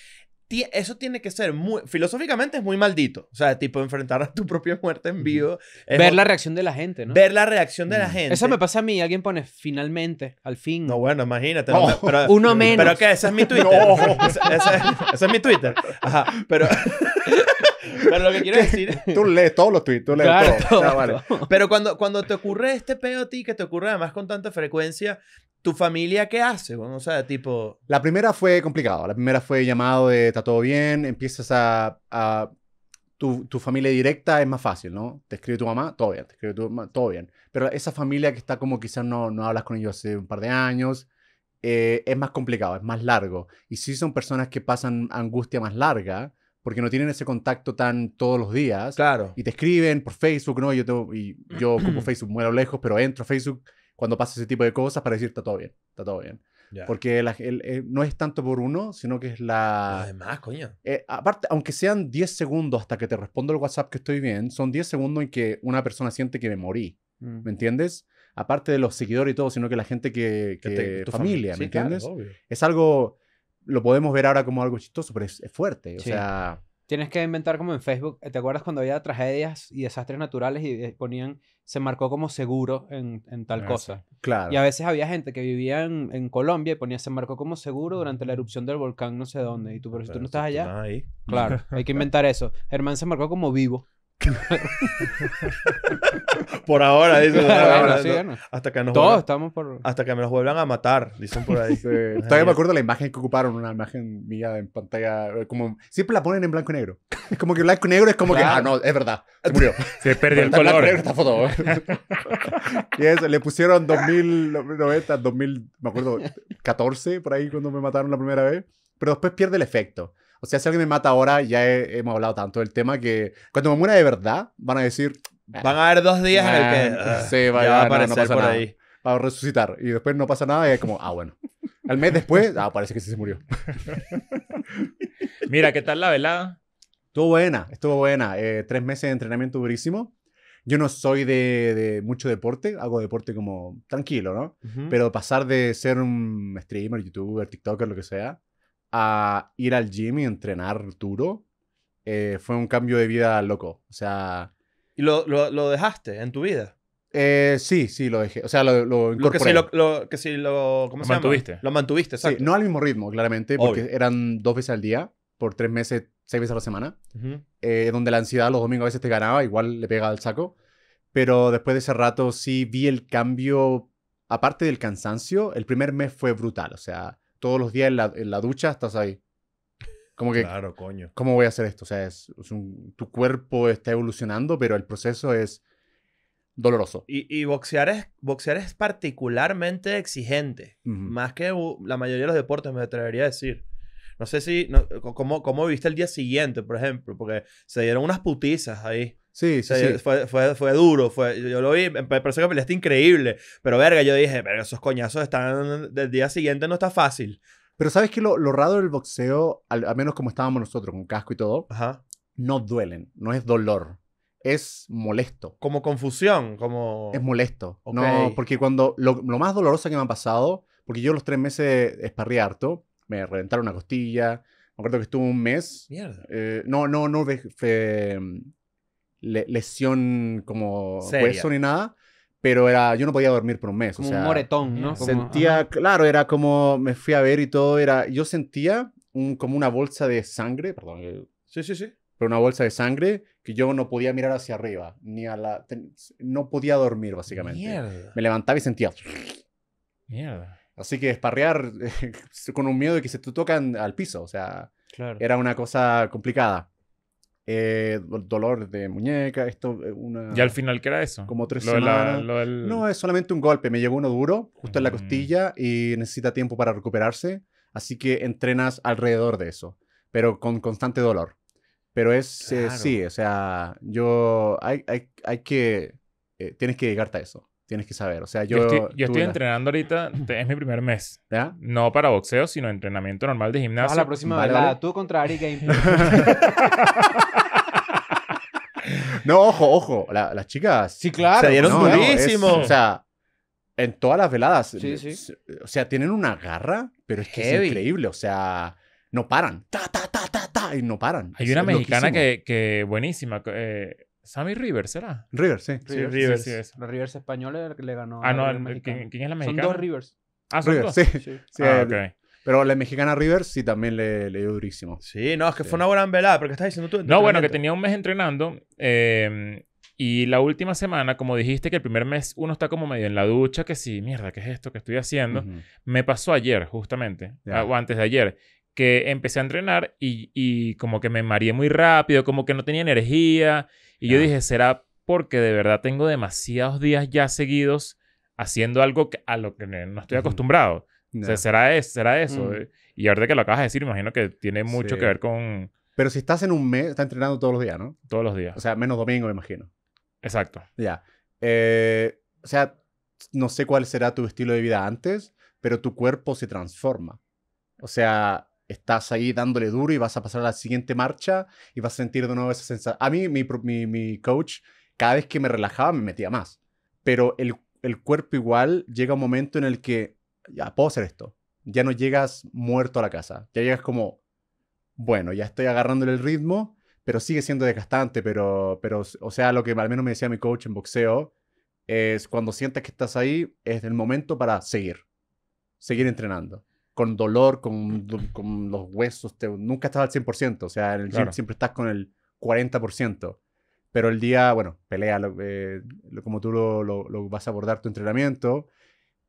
S4: eso tiene que ser muy. Filosóficamente es muy maldito. O sea, tipo, enfrentar a tu propia muerte en vivo. Ver la reacción de la
S2: gente, ¿no? Ver la reacción de la gente. Eso me pasa a mí. Alguien pone finalmente, al fin. No, bueno, imagínate.
S4: uno menos. Pero que ese
S2: es mi Twitter. Ese, es mi Twitter. Ajá. Pero.
S1: pero lo que quiero decir. Tú lees todos los tweets, tú lees ah,
S4: Pero cuando, cuando te ocurre este peo a ti, que te ocurre además con tanta frecuencia, ¿Tu familia qué hace? Bueno, o sea, tipo...
S1: La primera fue complicado. La primera fue llamado de está todo bien, empiezas a... tu, familia directa es más fácil, ¿no? Te escribe tu mamá, todo bien, te escribe tu mamá, todo bien. Pero esa familia que está como quizás no, no hablas con ellos hace un par de años, eh, es más complicado, es más largo. Y sí son personas que pasan angustia más larga, porque no tienen ese contacto tan todos los días. Claro. Y te escriben por Facebook, ¿no? Yo, y yo ocupo Facebook muy a lejos, pero entro a Facebook cuando pasa ese tipo de cosas para decir, está todo bien, está todo bien. Porque eh, no es tanto por uno, sino que es la... Además, coño. Eh, aparte, aunque sean 10 segundos hasta que te respondo el WhatsApp que estoy bien, son 10 segundos en que una persona siente que me morí. ¿Me mm. entiendes? Aparte de los seguidores y todo, sino que la gente que... que, tu familia, ¿me entiendes? es algo... Lo podemos ver ahora como algo chistoso, pero es, fuerte. O sea
S2: Tienes que inventar como en Facebook, ¿te acuerdas cuando había tragedias y desastres naturales y eh, ponían, se marcó como seguro en, tal ah, cosa? Claro. Y a veces había gente que vivía en, Colombia y ponía, se marcó como seguro durante la mm. erupción del volcán no sé dónde. Y tú, pero, si tú no estás allá, ahí. claro, hay que inventar eso. Germán se marcó como vivo. por
S4: ahora, Hasta que nos Todos estamos por. Hasta que me los vuelvan
S1: a matar, por ahí. Todavía me acuerdo la imagen que ocuparon, una imagen mía en pantalla. Eh, como, siempre la ponen en blanco y negro. Es como que blanco y negro es como que. Ah, no, es verdad. Se murió. Se perdió el color. esta foto. y eso, le pusieron 2090, 2000, me acuerdo, 14 por ahí cuando me mataron la primera vez. Pero después pierde el efecto. O sea, si alguien me mata ahora, ya hemos hablado tanto del tema que cuando me muera de verdad, van a decir. Van a haber dos días en el que. Ah, sí, va a aparecer por ahí. Va a resucitar. Y después no pasa nada y es como, ah, bueno. Al mes después, ah, parece que sí se murió.
S3: Mira, ¿qué tal la velada?
S1: Estuvo buena, estuvo buena. Eh, tres meses de entrenamiento durísimo. Yo no soy de, mucho deporte, hago deporte como tranquilo, ¿no? Pero pasar de ser un streamer, youtuber, tiktoker, lo que sea, a ir al gym y entrenar duro, eh, fue un cambio de vida loco. O sea... ¿Y lo, dejaste en tu vida? Eh, sí, sí, lo dejé. O sea, lo, incorporé. que sí
S4: lo, que sí lo mantuviste. Lo
S1: mantuviste, Sí, no al mismo ritmo, claramente, porque eran dos veces al día, por tres meses, seis veces a la semana, eh, donde la ansiedad los domingos a veces te ganaba, igual le pegaba al saco. Pero después de ese rato sí vi el cambio, aparte del cansancio, el primer mes fue brutal. O sea, todos los días en la, en la ducha estás ahí. Como que, claro, coño. ¿Cómo voy a hacer esto? O sea, es, tu cuerpo está evolucionando, pero el proceso es doloroso.
S4: Y, boxear, es, boxear es particularmente exigente, más que la mayoría de los deportes, me atrevería a decir. No sé si, no, cómo, viste el día siguiente, por ejemplo, porque se dieron unas putizas ahí. Sí, sí, fue, fue, fue, duro. Fue, yo, lo vi, me pareció que peleaste increíble. Pero verga, yo dije, pero esos coñazos están. Del día siguiente no está
S1: fácil. Pero sabes que lo, lo, raro del boxeo, al, menos como estábamos nosotros, con casco y todo, no duelen, no es dolor. Es molesto. Como confusión,
S4: como... Es molesto. No,
S1: porque cuando... Lo, más doloroso que me ha pasado, porque yo los tres meses esparré harto, me reventaron una costilla, me acuerdo que estuve un mes... Mierda. Eh, no, no, no, lesión como Seria. hueso ni nada. Pero era, yo no podía dormir por un mes. Como un moretón, ¿no? Sentía, claro, era como, me fui a ver y todo, era, yo sentía un, como una bolsa de sangre, perdón. Eh, sí, sí, sí. Pero una bolsa de sangre que yo no podía mirar hacia arriba, ni a la, no podía dormir básicamente. Mierda. Me levantaba y sentía. Mierda. Así que esparrear con un miedo de que se te tocan al piso, o sea, era una cosa complicada eh, dolor de muñeca, esto, eh, una... ¿Y al
S3: final qué era eso? Como tres lo semanas.
S1: No, es solamente un golpe, me llegó uno duro, justo en la mm. costilla, y necesita tiempo para recuperarse, así que entrenas alrededor de eso, pero con constante dolor. Pero es, eh, sí, o sea, yo, hay, hay, hay que, eh, tienes que
S3: llegarte a eso.
S1: Tienes que saber. O sea,
S3: yo. Yo estoy, entrenando ahorita, es mi primer mes. ¿Ya? No para boxeo, sino entrenamiento normal de gimnasio. a la próxima, velada Tú
S2: contra Ari Game.
S3: no, ojo, ojo. las chicas. Sí, claro. Se dieron
S1: o sea, en todas las veladas. Sí, eh, sí. O sea, tienen una garra,
S3: pero es que es
S1: increíble. O sea, no paran. Ta, ta, ta, ta, ta. Y no paran. Hay una mexicana
S3: que, que buenísima. Eh, Sammy Rivers, ¿será? Rivers, sí. Rivers. Sí, Rivers. Sí, sí,
S2: Los Rivers españoles le ganó.
S4: Ah, no, ¿quién, es la mexicana? Son dos Rivers. Ah, son Rivers,
S3: Sí. Ah,
S1: pero la mexicana Rivers sí también le, le dio durísimo. Sí,
S3: no, es que fue una buena velada, porque estás
S1: diciendo tú. No, bueno, que
S3: tenía un mes entrenando. Em, y la última semana, como dijiste que el primer mes uno está como medio en la ducha, que sí, mierda, ¿qué es esto que estoy haciendo? Me pasó ayer, justamente, ah, o antes de ayer, que empecé a entrenar y, y como que me mareé muy rápido, como que no tenía energía y yo dije, será porque de verdad tengo demasiados días ya seguidos haciendo algo a lo que no estoy acostumbrado. será, es, será eso. Mm. Y ahorita que lo acabas de decir, imagino que tiene mucho que ver con...
S1: Pero si estás en un mes, estás entrenando todos los días, ¿no? Todos los días. O
S3: sea, menos domingo, me imagino. Exacto. Ya.
S1: Eh, o sea, no sé cuál será tu estilo de vida antes, pero tu cuerpo se transforma. O sea, estás ahí dándole duro y vas a pasar a la siguiente marcha y vas a sentir de nuevo esa sensación. A mí, mi, mi, coach, cada vez que me relajaba, me metía más. Pero el, cuerpo igual llega un momento en el que, ya, puedo hacer esto. Ya no llegas muerto a la casa. Ya llegas como, bueno, ya estoy agarrándole el ritmo, pero sigue siendo desgastante. Pero, pero o sea, lo que al menos me decía mi coach en boxeo, es cuando sientes que estás ahí, es el momento para seguir. Seguir entrenando con dolor, con, los huesos, nunca estás al 100%, o sea, en el siempre estás con el 40%, pero el día, bueno, pelea, eh, como tú lo, vas a abordar tu entrenamiento.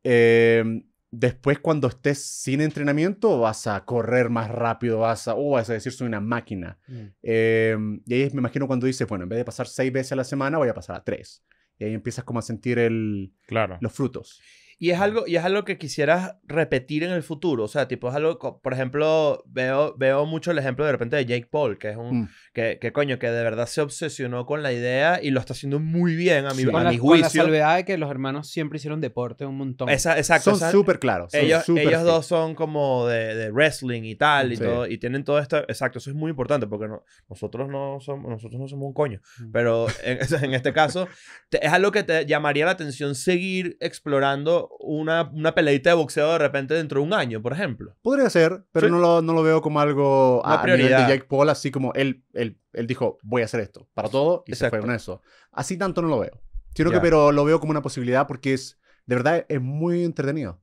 S1: Em, después cuando estés sin entrenamiento vas a correr más rápido, vas a, oh, vas a decir soy una máquina. Mm. Em, y ahí me imagino cuando dices, bueno, en vez de pasar seis veces a la semana voy a pasar a tres. Y ahí empiezas como a sentir el, claro. los frutos.
S4: Y es algo, y es algo que quisieras repetir en el futuro. O sea, tipo, es algo, por ejemplo, veo, veo mucho el ejemplo de repente de Jake Paul, que es un, mm. que, coño, que de verdad se obsesionó con la idea y lo está haciendo muy bien a mi, juicio. la salvedad
S2: de que los hermanos siempre hicieron deporte un montón. Esa, exacto. Son súper claros. ellos, ellos dos son
S4: como de, wrestling y tal y todo, y tienen todo esto, exacto, eso es muy importante porque no, nosotros, no somos, nosotros no somos un coño, mm. pero en, en este caso es algo que te llamaría la atención seguir explorando una, una peleita de boxeo de repente dentro de un año, por ejemplo. Podría
S1: ser, pero no, lo, no, lo, veo como algo a prioridad. de Jake Paul, así como él, él, dijo, voy a hacer esto para todo y se fue con eso. Así tanto no lo veo. Sino que, pero lo veo como una posibilidad porque es, de verdad, es muy entretenido.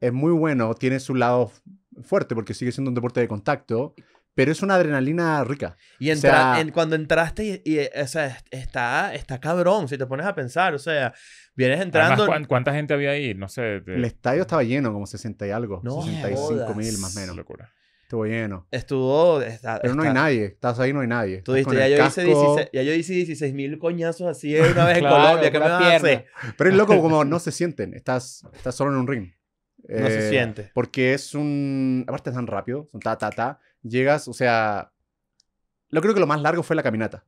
S1: Es muy bueno, tiene su lado fuerte porque sigue siendo un deporte de contacto pero es una adrenalina rica. Y entra, en,
S4: cuando entraste, y, eh, o sea, está, está cabrón, si te pones a pensar, o sea,
S1: vienes entrando...
S3: ¿Cuánta gente había ahí? No sé. El
S1: estadio estaba lleno, como 60 y algo, no 65 mil más o menos. Locura. Estuvo lleno.
S3: Estuvo... pero no hay nadie,
S1: estás ahí, no hay nadie. Tú dijiste, ya, yo
S4: hice 16, ya yo mil coñazos así una vez en Colombia, ¿qué me vas Pero es loco
S1: como no se sienten, estás, estás solo en un ring. no se eh, siente. Porque es un... Aparte es tan rápido, son ta, ta, ta llegas, o sea, yo creo que lo más largo fue la caminata,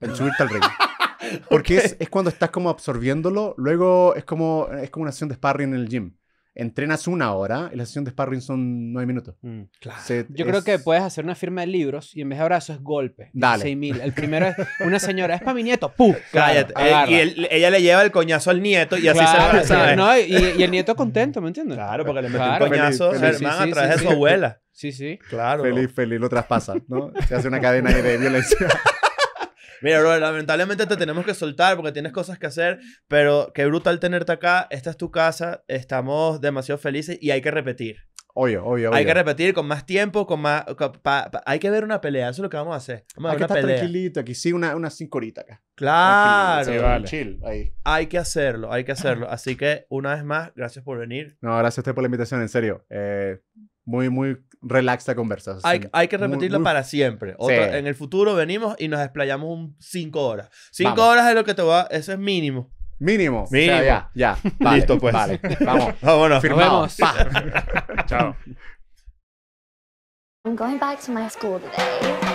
S1: el subirte al ring. Porque es, es, cuando estás como absorbiéndolo, luego es como, es como una sesión de sparring en el gym entrenas una hora y la sesión de sparring son nueve minutos. Mm. claro. Yo creo que
S2: puedes hacer una firma de libros y en vez de abrazos es golpe. Dale. mil El primero es una señora, es para mi nieto. ¡Puf! Cállate. Eh, y ella le lleva el coñazo al nieto
S1: y así se va, ¿no? y, y, el nieto contento, ¿me entiendes? Claro, porque le mete un coñazo a través de su abuela. Sí, sí. Claro. Feliz, feliz lo traspasa, ¿no? Se hace una cadena de violencia.
S4: Mira, bro, lamentablemente te tenemos que soltar porque tienes cosas que hacer, pero qué brutal tenerte acá. Esta es tu casa, estamos demasiado felices y hay que repetir.
S1: Obvio, obvio, obvio. Hay que
S4: repetir con más tiempo, con más... hay que ver una pelea, eso es lo que vamos a hacer. Vamos a Hay que
S1: tranquilito aquí, sí, una, una cinco horitas acá.
S4: Claro. Chill, ahí. Hay que hacerlo, hay que hacerlo. Así que, una vez más, gracias por venir.
S1: No, gracias a usted por la invitación, en serio. Eh, muy, muy Relaxa, la conversación. Hay, hay que mm, repetirlo mm. para siempre. En
S4: el futuro venimos y nos desplayamos un cinco horas. Cinco horas es lo
S1: que te va... Eso es mínimo. Mínimo.
S3: Mínimo. ya, ya. Listo, pues. Vale. Vamos. Vámonos. Firmamos. Chao.
S2: I'm going back to my school today.